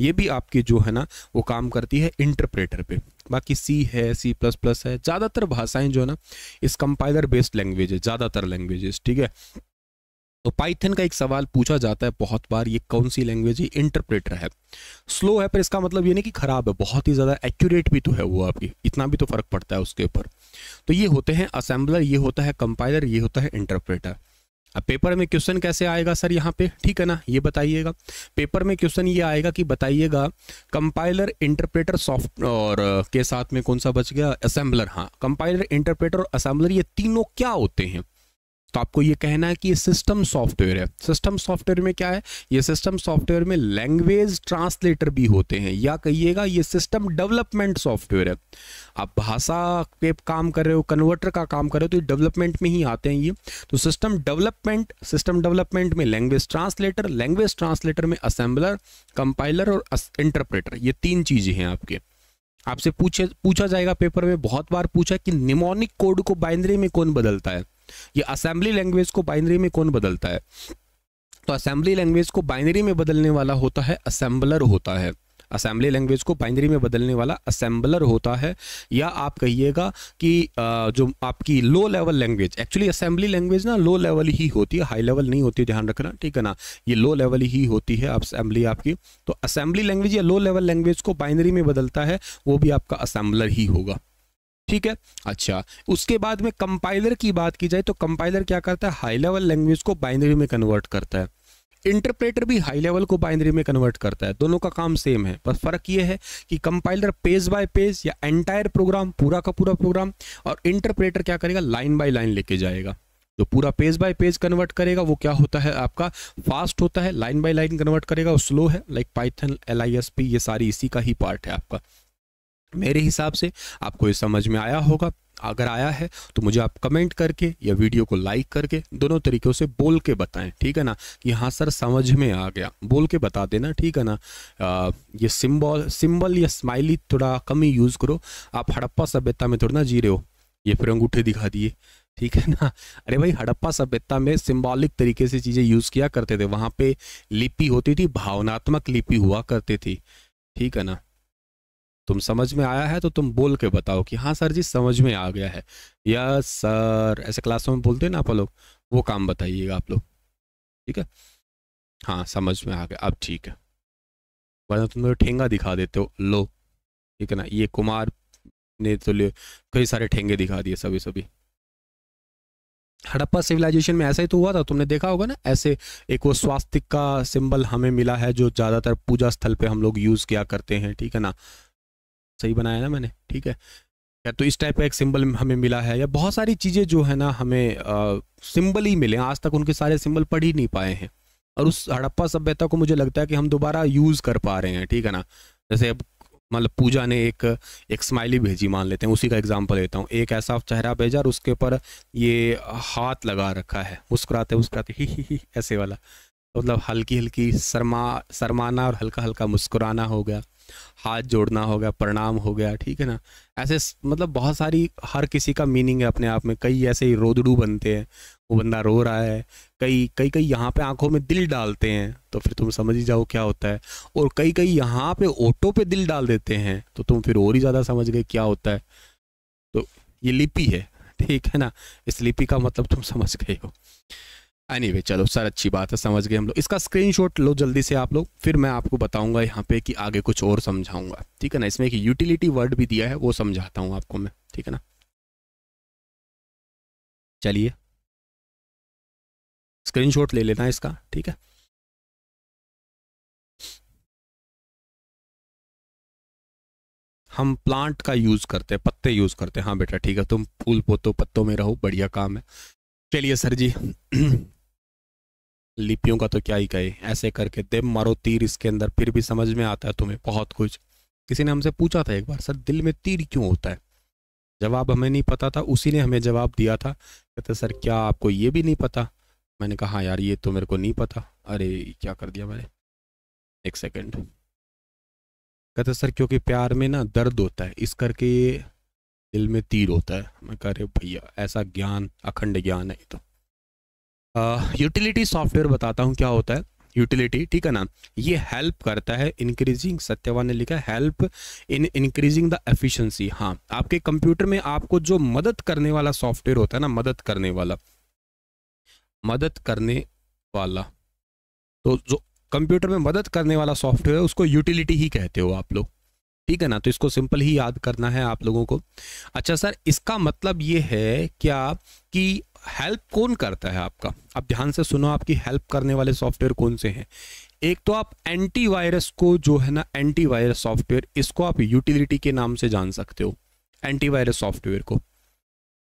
ये भी आपकी जो है ना वो काम करती है इंटरप्रेटर पे बाकी सी है सी प्लस प्लस है ज़्यादातर भाषाएं जो है ना इस कंपाइलर बेस्ड लैंग्वेज है ज़्यादातर लैंग्वेजेस ठीक है तो पाइथन का एक सवाल पूछा जाता है बहुत बार ये कौन सी लैंग्वेज है इंटरप्रेटर है स्लो है पर इसका मतलब ये नहीं कि खराब है बहुत ही ज़्यादा एक्यूरेट भी तो है वो आपकी इतना भी तो फर्क पड़ता है उसके ऊपर तो ये होते हैं असेंबलर ये होता है कंपाइलर ये होता है इंटरप्रेटर अब पेपर में क्वेश्चन कैसे आएगा सर यहाँ पे ठीक है ना ये बताइएगा पेपर में क्वेश्चन ये आएगा कि बताइएगा कंपाइलर इंटरप्रेटर सॉफ्ट और के साथ में कौन सा बच गया असेंबलर हाँ कंपाइलर इंटरप्रेटर और असेंबलर ये तीनों क्या होते हैं तो आपको ये कहना है कि ये सिस्टम सॉफ्टवेयर है सिस्टम सॉफ्टवेयर में क्या है ये सिस्टम सॉफ्टवेयर में लैंग्वेज ट्रांसलेटर भी होते हैं या कहिएगा ये सिस्टम डेवलपमेंट सॉफ्टवेयर है आप भाषा पे काम कर रहे हो कन्वर्टर का काम कर रहे हो तो ये डेवलपमेंट में ही आते हैं ये तो सिस्टम डेवलपमेंट सिस्टम डेवलपमेंट में लैंग्वेज ट्रांसलेटर लैंग्वेज ट्रांसलेटर में असेंबलर कंपाइलर और इंटरप्रेटर ये तीन चीज़ें हैं आपके आपसे पूछे पूछा जाएगा पेपर में बहुत बार पूछा कि निमोनिक कोड को बाइनरी में कौन बदलता है ये असेंबली लैंग्वेज को बाइनरी में कौन बदलता है तो असेंबली लैंग्वेज को बाइनरी में बदलने वाला होता है असेंबलर होता है असेंबली लैंग्वेज को बाइनरी में बदलने वाला असेंबलर होता है या आप कहिएगा कि जो आपकी low level language actually assembly language ना लो लेवल ही होती है हाई लेवल नहीं होती ध्यान रखना ठीक है ना ये लो लेवल ही होती है असेंबली आपकी तो असेंबली लैंग्वेज या लो लेवल लैंग्वेज को बाइनरी में बदलता है वो भी आपका असेंबलर ही होगा ठीक है अच्छा उसके बाद में कंपाइलर की बात की जाए तो कंपाइलर क्या करता है हाई लेवल लैंग्वेज को बाइनरी में कन्वर्ट करता है इंटरप्रेटर भी हाई लेवल को बाइनरी में कन्वर्ट करता है दोनों का काम सेम है बस फर्क ये है कि कंपाइलर पेज बाय पेज या एंटायर प्रोग्राम पूरा का पूरा प्रोग्राम और इंटरप्रेटर क्या करेगा लाइन बाय लाइन लेके जाएगा जो तो पूरा पेज बाय पेज कन्वर्ट करेगा वो क्या होता है आपका फास्ट होता है लाइन बाय लाइन कन्वर्ट करेगा वो स्लो है लाइक पाइथन एल ये सारी इसी का ही पार्ट है आपका मेरे हिसाब से आपको ये समझ में आया होगा अगर आया है तो मुझे आप कमेंट करके या वीडियो को लाइक करके दोनों तरीक़ों से बोल के बताएं ठीक है ना कि हाँ सर समझ में आ गया बोल के बता देना ठीक है ना आ, ये सिंबल सिंबल या स्माइली थोड़ा कम ही यूज़ करो आप हड़प्पा सभ्यता में थोड़ा ना जी रहे हो ये फिर अंगूठे दिखा दिए ठीक है ना अरे भाई हड़प्पा सभ्यता में सिम्बॉलिक तरीके से चीज़ें यूज़ किया करते थे वहाँ पर लिपि होती थी भावनात्मक लिपि हुआ करती थी ठीक है ना तुम समझ में आया है तो तुम बोल के बताओ कि हाँ सर जी समझ में आ गया है या सर ऐसे क्लासों में बोलते हैं ना आप लोग वो काम बताइएगा आप लोग ठीक है हाँ समझ में आ गया अब ठीक है वरना तुम लोग ठेंगा दिखा देते हो लो ठीक है ना ये कुमार ने तो लिए कई सारे ठेंगे दिखा दिए सभी सभी हड़प्पा सिविलाइजेशन में ऐसा ही तो हुआ था तुमने देखा होगा ना ऐसे एक वो स्वास्तिक का सिंबल हमें मिला है जो ज़्यादातर पूजा स्थल पे हम लोग यूज़ किया करते हैं ठीक है ना सही बनाया ना मैंने ठीक है या तो इस टाइप का एक सिंबल हमें मिला है या बहुत सारी चीज़ें जो है ना हमें सिंबल ही मिले आज तक उनके सारे सिंबल पढ़ ही नहीं पाए हैं और उस हड़प्पा सभ्यता को मुझे लगता है कि हम दोबारा यूज़ कर पा रहे हैं ठीक है ना जैसे अब मतलब पूजा ने एक एक स्माइली भेजी मान लेते हैं उसी का एग्जाम्पल लेता हूँ एक ऐसा चेहरा भेजा और उसके ऊपर ये हाथ लगा रखा है मुस्कुराते मुस्कुराते ही ही ही ऐसे वाला मतलब हल्की हल्की सरमा सरमाना और हल्का हल्का मुस्कुराना हो गया हाथ जोड़ना हो गया प्रणाम हो गया ठीक है ना ऐसे मतलब बहुत सारी हर किसी का मीनिंग है अपने आप में कई ऐसे ही रोदड़ू बनते हैं वो बंदा रो रहा है कई कई कई यहाँ पे आंखों में दिल डालते हैं तो फिर तुम समझ ही जाओ क्या होता है और कई कई यहाँ पे ऑटो पे दिल डाल देते हैं तो तुम फिर और ही ज़्यादा समझ गए क्या होता है तो ये लिपि है ठीक है ना इस लिपि का मतलब तुम समझ गए हो एनी anyway, चलो सर अच्छी बात है समझ गए हम लोग इसका स्क्रीनशॉट लो जल्दी से आप लोग फिर मैं आपको बताऊंगा यहाँ पे कि आगे कुछ और समझाऊंगा ठीक है ना इसमें एक यूटिलिटी वर्ड भी दिया है वो समझाता हूँ आपको मैं ठीक है ना चलिए स्क्रीनशॉट ले लेना इसका ठीक है हम प्लांट का यूज़ करते हैं पत्ते यूज़ करते हैं हाँ बेटा ठीक है तुम फूल पोतो पत्तों में रहो बढ़िया काम है चलिए सर जी लिपियों का तो क्या ही कहे ऐसे करके देव मारो तीर इसके अंदर फिर भी समझ में आता है तुम्हें बहुत कुछ किसी ने हमसे पूछा था एक बार सर दिल में तीर क्यों होता है जवाब हमें नहीं पता था उसी ने हमें जवाब दिया था कहते सर क्या आपको ये भी नहीं पता मैंने कहा हाँ यार ये तो मेरे को नहीं पता अरे क्या कर दिया मैंने एक सेकेंड कहते सर क्योंकि प्यार में ना दर्द होता है इस करके दिल में तीर होता है मैं कह रहे भैया ऐसा ज्ञान अखंड ज्ञान है तो यूटिलिटी सॉफ्टवेयर बताता हूँ क्या होता है यूटिलिटी ठीक है ना ये हेल्प करता है इंक्रीजिंग सत्यवान ने लिखा help in increasing the efficiency हाँ आपके कंप्यूटर में आपको जो मदद करने वाला सॉफ्टवेयर होता है ना मदद करने वाला मदद करने वाला तो जो कंप्यूटर में मदद करने वाला सॉफ्टवेयर है उसको यूटिलिटी ही कहते हो आप लोग ठीक है ना तो इसको सिंपल ही याद करना है आप लोगों को अच्छा सर इसका मतलब ये है क्या कि हेल्प कौन करता है आपका अब ध्यान से सुनो आपकी हेल्प करने वाले सॉफ्टवेयर कौन से हैं एक तो आप एंटीवायरस को जो है ना एंटीवायरस सॉफ्टवेयर इसको आप यूटिलिटी के नाम से जान सकते हो एंटीवायरस सॉफ्टवेयर को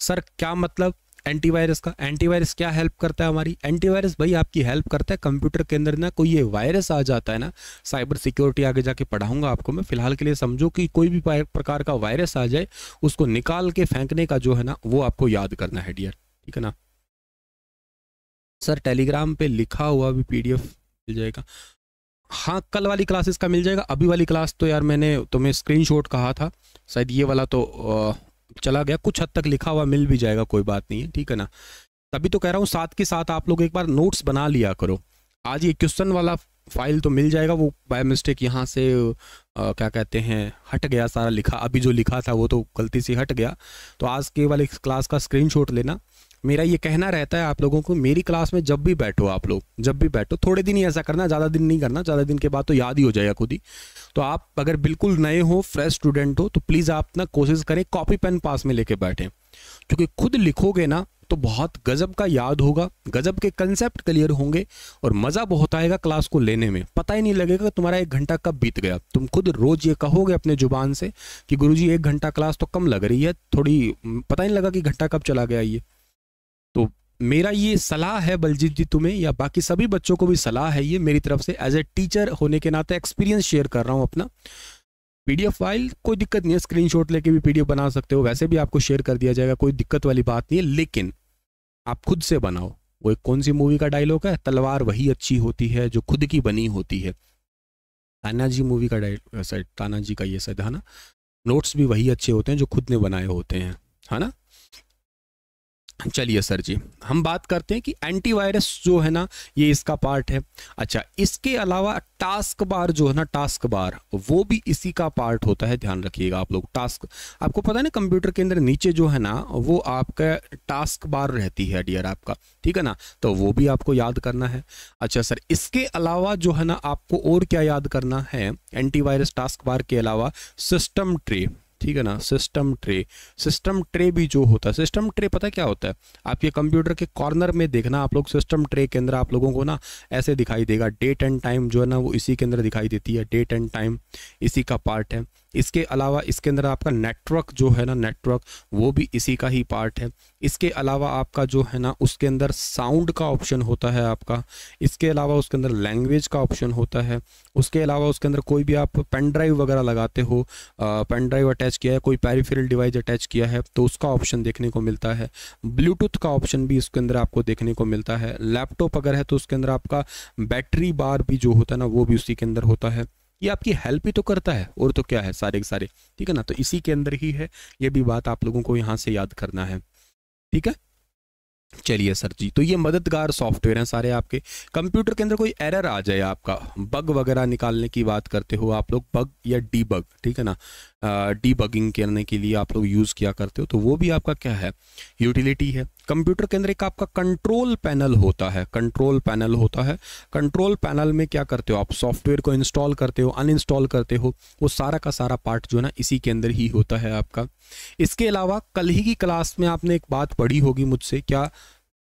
सर क्या मतलब एंटीवायरस का एंटीवायरस क्या हेल्प करता है हमारी एंटीवायरस भाई आपकी हेल्प करता है कंप्यूटर के अंदर ना कोई ये वायरस आ जाता है ना साइबर सिक्योरिटी आगे जाके पढ़ाऊंगा आपको मैं फिलहाल के लिए समझो कि कोई भी प्रकार का वायरस आ जाए उसको निकाल के फेंकने का जो है ना वो आपको याद करना है डियर ठीक है ना सर टेलीग्राम पे लिखा हुआ भी पीडीएफ मिल जाएगा हाँ कल वाली क्लासेस का मिल जाएगा अभी वाली क्लास तो यार मैंने तुम्हें स्क्रीनशॉट कहा था शायद ये वाला तो चला गया कुछ हद तक लिखा हुआ मिल भी जाएगा कोई बात नहीं है ठीक है ना तभी तो कह रहा हूँ साथ के साथ आप लोग एक बार नोट्स बना लिया करो आज ये क्वेश्चन वाला फाइल तो मिल जाएगा वो बाय मिस्टेक यहाँ से आ, क्या कहते हैं हट गया सारा लिखा अभी जो लिखा था वो तो गलती से हट गया तो आज के वाले क्लास का स्क्रीनशॉट लेना मेरा ये कहना रहता है आप लोगों को मेरी क्लास में जब भी बैठो आप लोग जब भी बैठो थोड़े दिन ही ऐसा करना ज़्यादा दिन नहीं करना ज़्यादा दिन के बाद तो याद ही हो जाएगा खुद ही तो आप अगर बिल्कुल नए हो फ्रेश स्टूडेंट हो तो प्लीज़ आप ना कोशिश करें कॉपी पेन पास में लेके बैठें क्योंकि खुद लिखोगे ना तो बहुत गज़ब का याद होगा गज़ब के कंसेप्ट क्लियर होंगे और मज़ा बहुत आएगा क्लास को लेने में पता ही नहीं लगेगा तुम्हारा एक घंटा कब बीत गया तुम खुद रोज़ ये कहोगे अपने ज़ुबान से कि गुरुजी एक घंटा क्लास तो कम लग रही है थोड़ी पता ही नहीं लगा कि घंटा कब चला गया ये मेरा ये सलाह है बलजीत जी तुम्हें या बाकी सभी बच्चों को भी सलाह है ये मेरी तरफ से एज ए टीचर होने के नाते एक्सपीरियंस शेयर कर रहा हूँ अपना पीडीएफ फाइल कोई दिक्कत नहीं है स्क्रीनशॉट लेके भी पीडीएफ बना सकते हो वैसे भी आपको शेयर कर दिया जाएगा कोई दिक्कत वाली बात नहीं है लेकिन आप खुद से बनाओ वो एक कौन सी मूवी का डायलॉग है तलवार वही अच्छी होती है जो खुद की बनी होती है ताना जी मूवी का डायलॉग तानाजी का ये शायद है ना नोट्स भी वही अच्छे होते हैं जो खुद ने बनाए होते हैं है ना चलिए सर जी हम बात करते हैं कि एंटीवायरस जो है ना ये इसका पार्ट है अच्छा इसके अलावा टास्क बार जो है ना टास्क बार वो भी इसी का पार्ट होता है ध्यान रखिएगा आप लोग टास्क आपको पता है ना कंप्यूटर के अंदर नीचे जो है ना वो आपका टास्क बार रहती है डियर आपका ठीक है ना तो वो भी आपको याद करना है अच्छा सर इसके अलावा जो है ना आपको और क्या याद करना है एंटीवायरस टास्क बार के अलावा सिस्टम ट्रे ठीक है ना सिस्टम ट्रे सिस्टम ट्रे भी जो होता है सिस्टम ट्रे पता क्या होता है आपके कंप्यूटर के कॉर्नर में देखना आप लोग सिस्टम ट्रे के अंदर आप लोगों को ना ऐसे दिखाई देगा डेट एंड टाइम जो है ना वो इसी के अंदर दिखाई देती है डेट एंड टाइम इसी का पार्ट है इसके अलावा इसके अंदर आपका नेटवर्क जो है ना नेटवर्क वो भी इसी का ही पार्ट है इसके अलावा आपका जो है ना उसके अंदर साउंड का ऑप्शन होता है आपका इसके अलावा उसके अंदर लैंग्वेज का ऑप्शन होता है उसके अलावा उसके अंदर कोई भी आप पेन ड्राइव वगैरह लगाते हो पेन ड्राइव अटैच किया है कोई पैरिफेरल डिवाइस अटैच किया है तो उसका ऑप्शन देखने को मिलता है ब्लूटूथ का ऑप्शन भी इसके अंदर आपको देखने को मिलता है लैपटॉप अगर है तो उसके अंदर आपका बैटरी बार भी जो होता है ना वो भी उसी के अंदर होता है ये आपकी हेल्प ही तो करता है और तो क्या है सारे के सारे ठीक है ना तो इसी के अंदर ही है ये भी बात आप लोगों को यहाँ से याद करना है ठीक है चलिए सर जी तो ये मददगार सॉफ्टवेयर हैं सारे आपके कंप्यूटर के अंदर कोई एरर आ जाए आपका बग वगैरह निकालने की बात करते हो आप लोग बग या डी बग ठीक है ना डीबगिंग करने के लिए आप लोग यूज़ किया करते हो तो वो भी आपका क्या है यूटिलिटी है कंप्यूटर के अंदर एक आपका कंट्रोल पैनल होता है कंट्रोल पैनल होता है कंट्रोल पैनल में क्या करते हो आप सॉफ्टवेयर को इंस्टॉल करते हो अनइंस्टॉल करते हो वो सारा का सारा पार्ट जो है ना इसी के अंदर ही होता है आपका इसके अलावा कल ही की क्लास में आपने एक बात पढ़ी होगी मुझसे क्या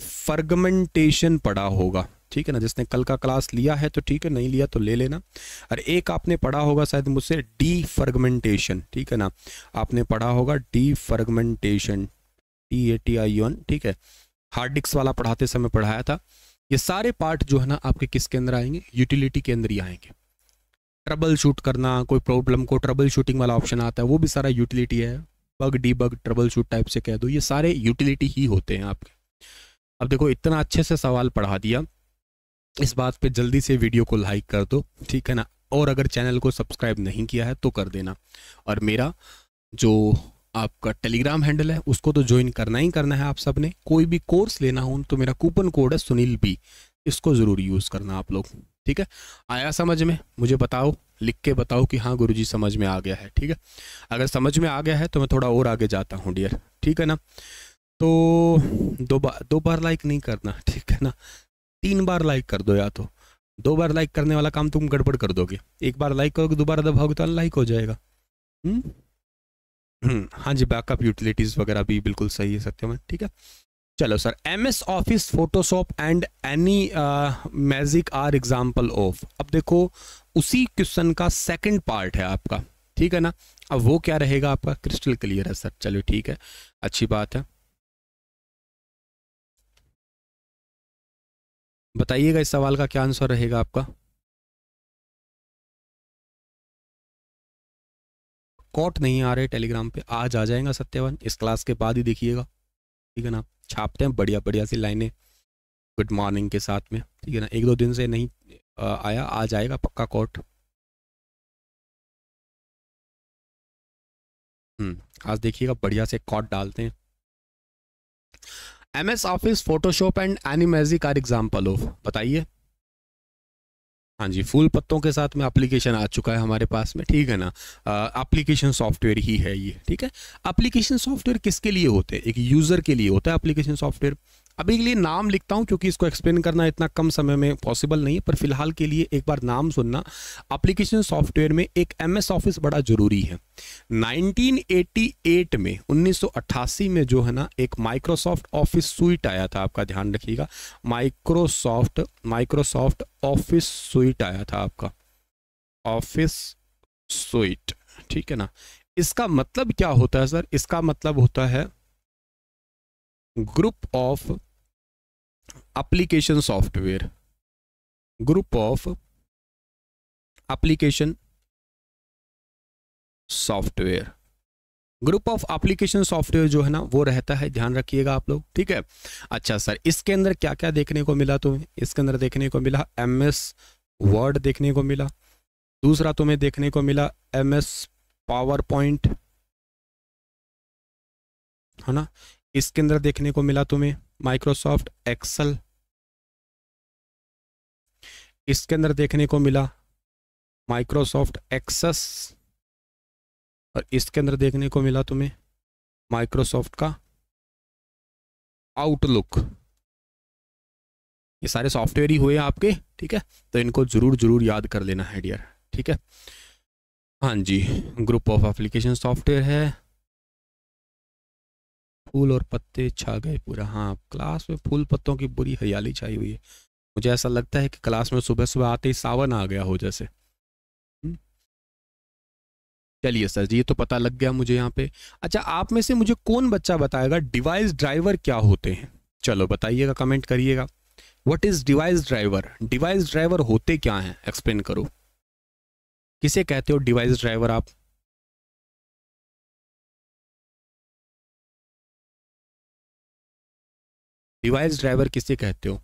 फर्गमेंटेशन पढ़ा होगा ठीक है ना जिसने कल का क्लास लिया है तो ठीक है नहीं लिया तो ले लेना और एक आपने पढ़ा होगा शायद मुझसे डी फर्गमेंटेशन ठीक है ना आपने पढ़ा होगा defragmentation T A T I one ठीक है हार्ड डिस्क वाला पढ़ाते समय पढ़ाया था ये सारे पार्ट जो है ना आपके किसके अंदर आएंगे यूटिलिटी के अंदर ही आएंगे ट्रबल शूट करना कोई प्रॉब्लम को ट्रबल शूटिंग वाला ऑप्शन आता है वो भी सारा यूटिलिटी है bug debug troubleshoot type से कह दो ये सारे यूटिलिटी ही होते हैं आपके अब देखो इतना अच्छे से सवाल पढ़ा दिया इस बात पे जल्दी से वीडियो को लाइक कर दो ठीक है ना और अगर चैनल को सब्सक्राइब नहीं किया है तो कर देना और मेरा जो आपका टेलीग्राम हैंडल है उसको तो ज्वाइन करना ही करना है आप सब ने कोई भी कोर्स लेना हो तो मेरा कूपन कोड है सुनील बी इसको ज़रूर यूज़ करना आप लोग ठीक है आया समझ में मुझे बताओ लिख के बताओ कि हाँ गुरुजी समझ में आ गया है ठीक है अगर समझ में आ गया है तो मैं थोड़ा और आगे जाता हूँ डियर ठीक है ना तो दो बार दो बार लाइक नहीं करना ठीक है ना तीन बार लाइक कर दो या तो दो बार लाइक करने वाला काम तुम गड़बड़ कर दोगे एक बार लाइक करोगे दोबारा दबाओगे तो अनलाइक हो जाएगा हम्म, हम्म हाँ जी बैकअप यूटिलिटीज़ वगैरह भी बिल्कुल सही है सत्यम है ठीक है चलो sir M S office Photoshop and any magic are example of अब देखो उसी क्वेश्चन का सेकंड पार्ट है आपका ठीक है ना अब वो क्या रहेगा आपका क्रिस्टल क्लियर है सर चलो ठीक है अच्छी बात है बताइएगा इस सवाल का क्या आंसर रहेगा आपका कॉट नहीं आ रहे टेलीग्राम पे आज आ जाएगा सत्यवान इस क्लास के बाद ही देखिएगा ठीक है ना छापते हैं बढ़िया बढ़िया सी लाइनें गुड मॉर्निंग के साथ में ठीक है ना एक दो दिन से नहीं आया आ जाएगा पक्का कॉट हम्म, आज देखिएगा बढ़िया से कॉट डालते हैं M S office Photoshop and any magic are example of बताइए हाँ जी फूल पत्तों के साथ में एप्लीकेशन आ चुका है हमारे पास में ठीक है ना एप्लीकेशन सॉफ्टवेयर ही है ये ठीक है एप्लीकेशन सॉफ्टवेयर किसके लिए होते हैं एक यूज़र के लिए होता है एप्लीकेशन सॉफ्टवेयर अभी के लिए नाम लिखता हूँ क्योंकि इसको एक्सप्लेन करना इतना कम समय में पॉसिबल नहीं है पर फिलहाल के लिए एक बार नाम सुनना अप्लीकेशन सॉफ्टवेयर में एक एमएस ऑफिस बड़ा ज़रूरी है 1988 में 1988 में जो है ना एक माइक्रोसॉफ्ट ऑफिस सुइट आया था आपका ध्यान रखिएगा माइक्रोसॉफ्ट माइक्रोसॉफ्ट ऑफिस सुइट आया था आपका ऑफिस सुइट ठीक है ना इसका मतलब क्या होता है सर इसका मतलब होता है group of application software group of application software group of application software जो है ना वो रहता है ध्यान रखिएगा आप लोग ठीक है अच्छा सर इसके अंदर क्या क्या देखने को मिला तुम्हें इसके अंदर देखने को मिला एम एस वर्ड देखने को मिला दूसरा तुम्हें देखने को मिला एम एस पावर पॉइंट है ना इसके अंदर देखने को मिला तुम्हें माइक्रोसॉफ्ट एक्सल इसके अंदर देखने को मिला माइक्रोसॉफ्ट एक्सेस और इसके अंदर देखने को मिला तुम्हें माइक्रोसॉफ्ट का आउटलुक ये सारे सॉफ्टवेयर ही हुए आपके ठीक है तो इनको जरूर जरूर याद कर लेना है डियर ठीक है हाँ जी ग्रुप ऑफ एप्लीकेशन सॉफ्टवेयर है फूल और पत्ते छा गए पूरा हाँ क्लास में फूल पत्तों की बुरी हरियाली छाई हुई है मुझे ऐसा लगता है कि क्लास में सुबह सुबह आते ही सावन आ गया हो जैसे हम्म। चलिए सर जी ये तो पता लग गया मुझे यहाँ पे अच्छा आप में से मुझे कौन बच्चा बताएगा डिवाइस ड्राइवर क्या होते हैं चलो बताइएगा कमेंट करिएगा what is device driver device driver होते क्या हैं एक्सप्लेन करो किसे कहते हो डिवाइस ड्राइवर आप डिवाइस ड्राइवर किसे कहते हो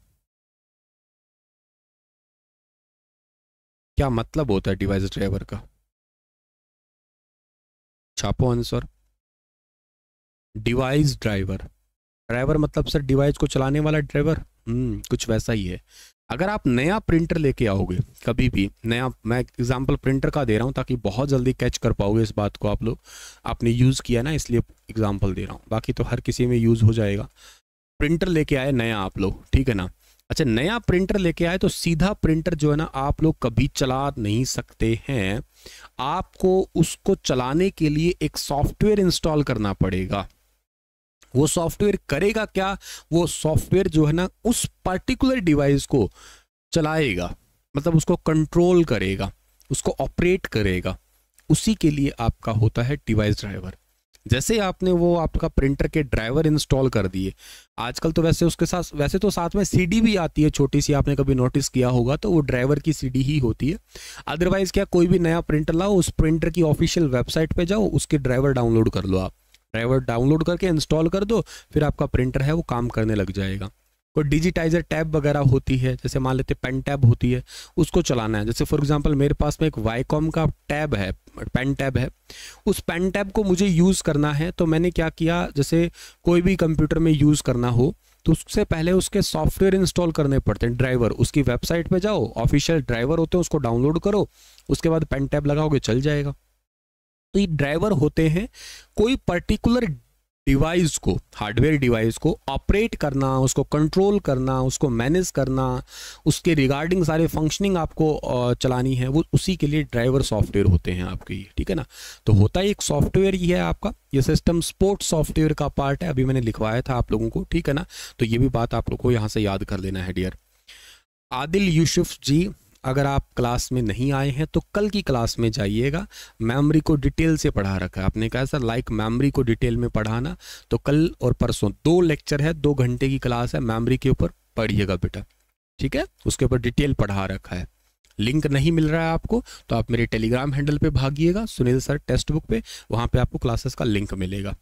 क्या मतलब होता है डिवाइस ड्राइवर का छापो आंसर डिवाइस ड्राइवर ड्राइवर मतलब सर डिवाइस को चलाने वाला ड्राइवर हम्म कुछ वैसा ही है अगर आप नया प्रिंटर लेके आओगे कभी भी नया मैं एग्जांपल प्रिंटर का दे रहा हूँ ताकि बहुत जल्दी कैच कर पाओगे इस बात को आप लोग आपने यूज़ किया ना इसलिए एग्जांपल दे रहा हूँ बाकी तो हर किसी में यूज़ हो जाएगा प्रिंटर लेके आए नया आप लोग ठीक है ना अच्छा नया प्रिंटर लेके आए तो सीधा प्रिंटर जो है ना आप लोग कभी चला नहीं सकते हैं आपको उसको चलाने के लिए एक सॉफ्टवेयर इंस्टॉल करना पड़ेगा वो सॉफ्टवेयर करेगा क्या वो सॉफ्टवेयर जो है ना उस पर्टिकुलर डिवाइस को चलाएगा मतलब उसको कंट्रोल करेगा उसको ऑपरेट करेगा उसी के लिए आपका होता है डिवाइस ड्राइवर जैसे आपने वो आपका प्रिंटर के ड्राइवर इंस्टॉल कर दिए आजकल तो वैसे उसके साथ वैसे तो साथ में सीडी भी आती है छोटी सी आपने कभी नोटिस किया होगा तो वो ड्राइवर की सीडी ही होती है अदरवाइज़ क्या कोई भी नया प्रिंटर लाओ उस प्रिंटर की ऑफिशियल वेबसाइट पे जाओ उसके ड्राइवर डाउनलोड कर लो आप ड्राइवर डाउनलोड करके इंस्टॉल कर दो फिर आपका प्रिंटर है वो काम करने लग जाएगा कोई डिजिटाइजर टैब वगैरह होती है जैसे मान लेते पेन टैब होती है उसको चलाना है जैसे फॉर एग्जांपल मेरे पास में एक वाईकॉम का टैब है पेन टैब है उस पेन टैब को मुझे यूज़ करना है तो मैंने क्या किया जैसे कोई भी कंप्यूटर में यूज़ करना हो तो उससे पहले उसके सॉफ्टवेयर इंस्टॉल करने पड़ते हैं ड्राइवर उसकी वेबसाइट पर जाओ ऑफिशियल ड्राइवर होते हैं उसको डाउनलोड करो उसके बाद पेन टैब लगाओगे चल जाएगा तो ये ड्राइवर होते हैं कोई पर्टिकुलर डिवाइस को हार्डवेयर डिवाइस को ऑपरेट करना उसको कंट्रोल करना उसको मैनेज करना उसके रिगार्डिंग सारे फंक्शनिंग आपको चलानी है वो उसी के लिए ड्राइवर सॉफ्टवेयर होते हैं आपके ये ठीक है ना तो होता ही एक सॉफ्टवेयर ही है आपका ये सिस्टम स्पोर्ट्स सॉफ्टवेयर का पार्ट है अभी मैंने लिखवाया था आप लोगों को ठीक है ना तो ये भी बात आप लोग को यहाँ से याद कर लेना है डियर आदिल यूसुफ जी अगर आप क्लास में नहीं आए हैं तो कल की क्लास में जाइएगा मेमोरी को डिटेल से पढ़ा रखा है आपने कहा सर लाइक मेमोरी को डिटेल में पढ़ाना तो कल और परसों दो लेक्चर है दो घंटे की क्लास है मेमोरी के ऊपर पढ़िएगा बेटा ठीक है उसके ऊपर डिटेल पढ़ा रखा है लिंक नहीं मिल रहा है आपको तो आप मेरे टेलीग्राम हैंडल पर भागिएगा सुनील सर टेक्स्ट बुक पर वहाँ पर आपको क्लासेस का लिंक मिलेगा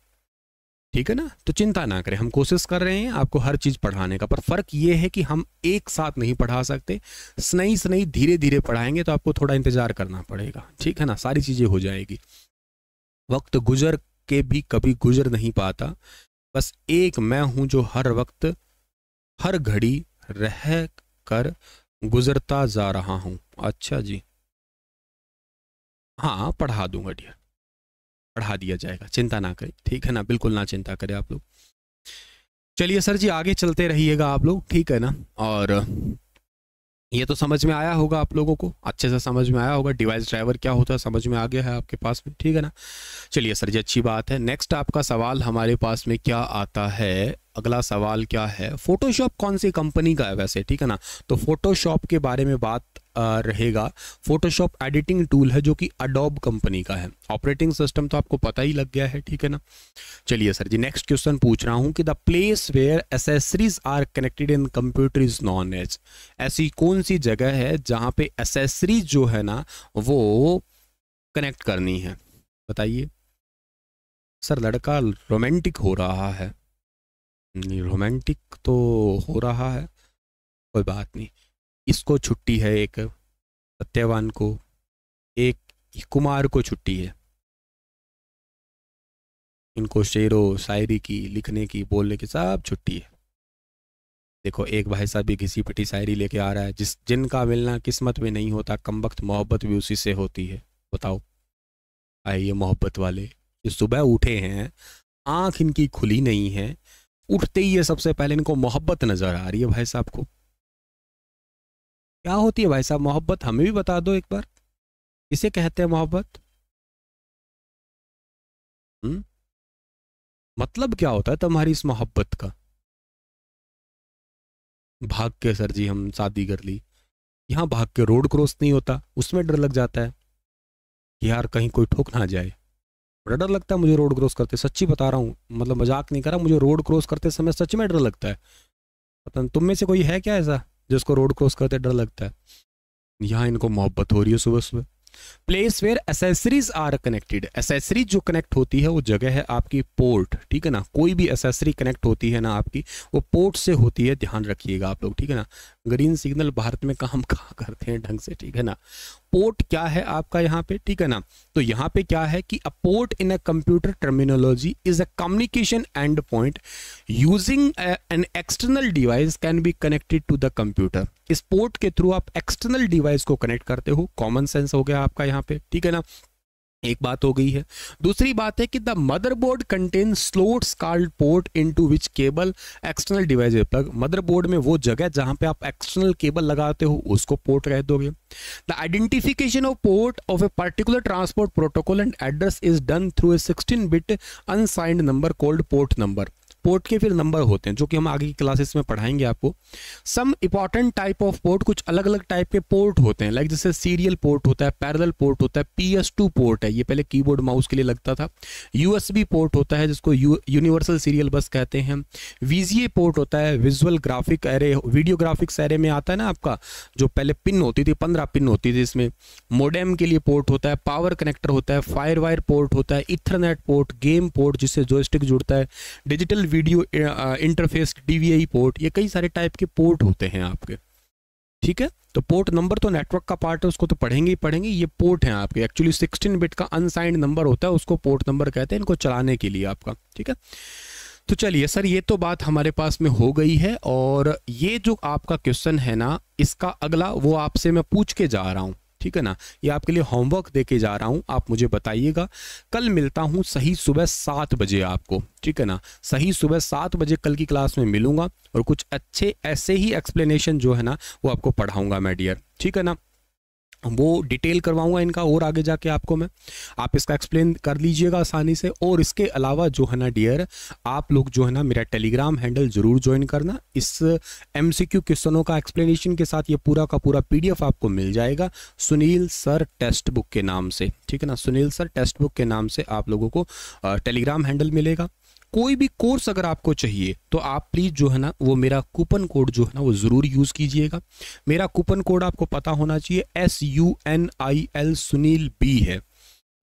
ठीक है ना तो चिंता ना करें हम कोशिश कर रहे हैं आपको हर चीज़ पढ़ाने का पर फ़र्क ये है कि हम एक साथ नहीं पढ़ा सकते स्नई स्नई धीरे धीरे पढ़ाएंगे तो आपको थोड़ा इंतज़ार करना पड़ेगा ठीक है ना सारी चीज़ें हो जाएगी वक्त गुजर के भी कभी गुजर नहीं पाता बस एक मैं हूं जो हर वक्त हर घड़ी रह कर गुजरता जा रहा हूं अच्छा जी हाँ पढ़ा दूंगा डियर पढ़ा दिया जाएगा चिंता ना करें ठीक है ना बिल्कुल ना चिंता करें आप लोग चलिए सर जी आगे चलते रहिएगा आप लोग ठीक है ना और ये तो समझ में आया होगा आप लोगों को अच्छे से समझ में आया होगा डिवाइस ड्राइवर क्या होता है समझ में आ गया है आपके पास में ठीक है ना चलिए सर जी अच्छी बात है नेक्स्ट आपका सवाल हमारे पास में क्या आता है अगला सवाल क्या है फोटोशॉप कौन सी कंपनी का है वैसे ठीक है ना तो फोटोशॉप के बारे में बात रहेगा फोटोशॉप एडिटिंग टूल है जो कि अडोब कंपनी का है ऑपरेटिंग सिस्टम तो आपको पता ही लग गया है ठीक है ना चलिए सर जी नेक्स्ट क्वेश्चन पूछ रहा हूँ कि the place where accessories are connected in computer is known as ऐसी कौन सी जगह है जहाँ पे एसेसरीज जो है ना वो कनेक्ट करनी है बताइए सर लड़का रोमांटिक हो रहा है रोमांटिक तो हो रहा है कोई बात नहीं इसको छुट्टी है एक सत्यवान को एक कुमार को छुट्टी है इनको शेरों शायरी की लिखने की बोलने की सब छुट्टी है देखो एक भाई साहब भी घिसी पिटी शायरी लेके आ रहा है जिस जिनका मिलना किस्मत में नहीं होता कम वक्त मोहब्बत भी उसी से होती है बताओ आए ये मोहब्बत वाले जो सुबह उठे हैं आंख इनकी खुली नहीं है उठते ही ये सबसे पहले इनको मोहब्बत नज़र आ रही है भाई साहब को क्या होती है भाई साहब मोहब्बत हमें भी बता दो एक बार किसे कहते हैं मोहब्बत हम्म? मतलब क्या होता है तुम्हारी इस मोहब्बत का भाग के सर जी हम शादी कर ली यहाँ भाग के रोड क्रॉस नहीं होता उसमें डर लग जाता है कि यार कहीं कोई ठोक ना जाए बड़ा डर लगता है मुझे रोड क्रॉस करते सच्ची बता रहा हूं मतलब मजाक नहीं करा मुझे रोड क्रॉस करते समय सच में डर लगता है पता नहीं तुम में से कोई है क्या ऐसा जिसको रोड क्रॉस करते डर लगता है यहाँ इनको मोहब्बत हो रही है सुबह सुबह place where accessories are connected accessory जो कनेक्ट होती है वो जगह है आपकी पोर्ट ठीक है ना कोई भी एसेसरी कनेक्ट होती है ना आपकी वो पोर्ट से होती है ध्यान रखिएगा आप लोग ठीक है ना ग्रीन सिग्नल भारत में काम कहाँ करते हैं ढंग से ठीक है ना पोर्ट क्या है आपका यहाँ पे ठीक है ना तो यहाँ पे क्या है कि a port in a computer terminology is a communication end point using an external device can be connected to the computer इस पोर्ट के थ्रू आप एक्सटर्नल डिवाइस को कनेक्ट करते हो कॉमन सेंस हो गया आपका यहाँ पे ठीक है ना एक बात हो गई है दूसरी बात है कि the motherboard contain slot card port into which cable external device plug motherboard में वो जगह जहां पे आप एक्सटर्नल केबल लगाते हो उसको पोर्ट कह दोगे the identification of port of a particular transport protocol and address is done through a sixteen bit unsigned number called port number port के फिर नंबर होते हैं जो कि हम आगे की क्लासेस में पढ़ाएंगे आपको some important type of port कुछ अलग अलग टाइप के पोर्ट होते हैं लाइक जैसे सीरियल पोर्ट होता है पैरल पोर्ट होता है पी पोर्ट है ये पहले की माउस के लिए लगता था यूएस पोर्ट होता है जिसको यूनिवर्सल सीरियल बस कहते हैं वीजीए पोर्ट होता है visual graphic array video graphics array में आता है ना आपका जो पहले पिन होती थी पंद्रह पिन होती थी इसमें मोडेम के लिए पोर्ट होता है पावर कनेक्टर होता है फायर वायर पोर्ट होता है इथरनेट पोर्ट गेम पोर्ट जिससे जोस्टिक जुड़ता है digital video interface D port ये कई सारे टाइप के पोर्ट होते हैं आपके ठीक है तो पोर्ट नंबर तो नेटवर्क का पार्ट है उसको तो पढ़ेंगे ही पढ़ेंगे ये पोर्ट हैं आपके एक्चुअली 16 बिट का अनसाइंड नंबर होता है उसको पोर्ट नंबर कहते हैं इनको चलाने के लिए आपका ठीक है तो चलिए सर ये तो बात हमारे पास में हो गई है और ये जो आपका क्वेश्चन है ना इसका अगला वो आपसे मैं पूछ के जा रहा हूँ ठीक है ना ये आपके लिए होमवर्क दे के जा रहा हूँ आप मुझे बताइएगा कल मिलता हूँ सही सुबह सात बजे आपको ठीक है ना सही सुबह सात बजे कल की क्लास में मिलूंगा और कुछ अच्छे ऐसे ही एक्सप्लेनेशन जो है ना वो आपको पढ़ाऊंगा मैं डियर ठीक है ना वो डिटेल करवाऊंगा इनका और आगे जाके आपको मैं आप इसका एक्सप्लेन कर लीजिएगा आसानी से और इसके अलावा जो है ना डियर आप लोग जो है ना मेरा टेलीग्राम हैंडल जरूर ज्वाइन करना इस एम क्वेश्चनों का एक्सप्लेनेशन के साथ ये पूरा का पूरा पीडीएफ आपको मिल जाएगा सुनील सर टेस्ट बुक के नाम से ठीक है ना सुनील सर टेस्ट बुक के नाम से आप लोगों को टेलीग्राम हैंडल मिलेगा कोई भी कोर्स अगर आपको चाहिए तो आप प्लीज़ जो है ना वो मेरा कूपन कोड जो है ना वो ज़रूर यूज़ कीजिएगा मेरा कूपन कोड आपको पता होना चाहिए S U N I L Sunil B है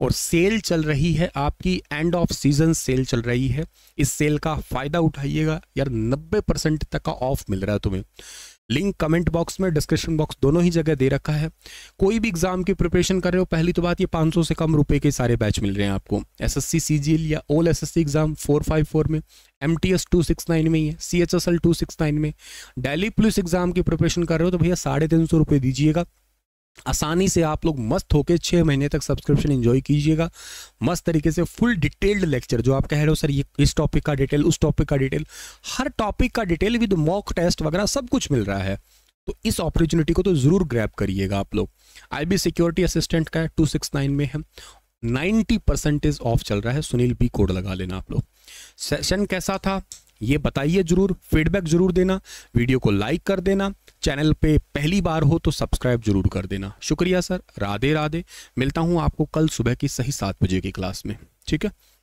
और सेल चल रही है आपकी एंड ऑफ सीजन सेल चल रही है इस सेल का फ़ायदा उठाइएगा यार 90 परसेंट तक का ऑफ मिल रहा है तुम्हें लिंक कमेंट बॉक्स में डिस्क्रिप्शन बॉक्स दोनों ही जगह दे रखा है कोई भी एग्जाम की प्रिपरेशन कर रहे हो पहली तो बात ये 500 से कम रुपए के सारे बैच मिल रहे हैं आपको एसएससी सीजीएल या ओल एसएससी एग्जाम 454 में M T S two six nine में ही है C H S L two six nine में डेली पुलिस एग्जाम की प्रिपरेशन कर रहे हो तो भैया साढ़े तीन सौ रुपये दीजिएगा आसानी से आप लोग मस्त होकर छः महीने तक सब्सक्रिप्शन एंजॉय कीजिएगा मस्त तरीके से फुल डिटेल्ड लेक्चर जो आप कह रहे हो सर ये इस टॉपिक का डिटेल उस टॉपिक का डिटेल हर टॉपिक का डिटेल विद मॉक टेस्ट वगैरह सब कुछ मिल रहा है तो इस अपॉर्चुनिटी को तो ज़रूर ग्रैप करिएगा आप लोग आई सिक्योरिटी असिस्टेंट का टू सिक्स नाइन में है नाइन्टी परसेंटेज ऑफ चल रहा है सुनील बी कोड लगा लेना आप लोग सेशन कैसा था ये बताइए जरूर फीडबैक जरूर देना वीडियो को लाइक कर देना चैनल पे पहली बार हो तो सब्सक्राइब जरूर कर देना शुक्रिया सर राधे राधे मिलता हूँ आपको कल सुबह की सही सात बजे की क्लास में ठीक है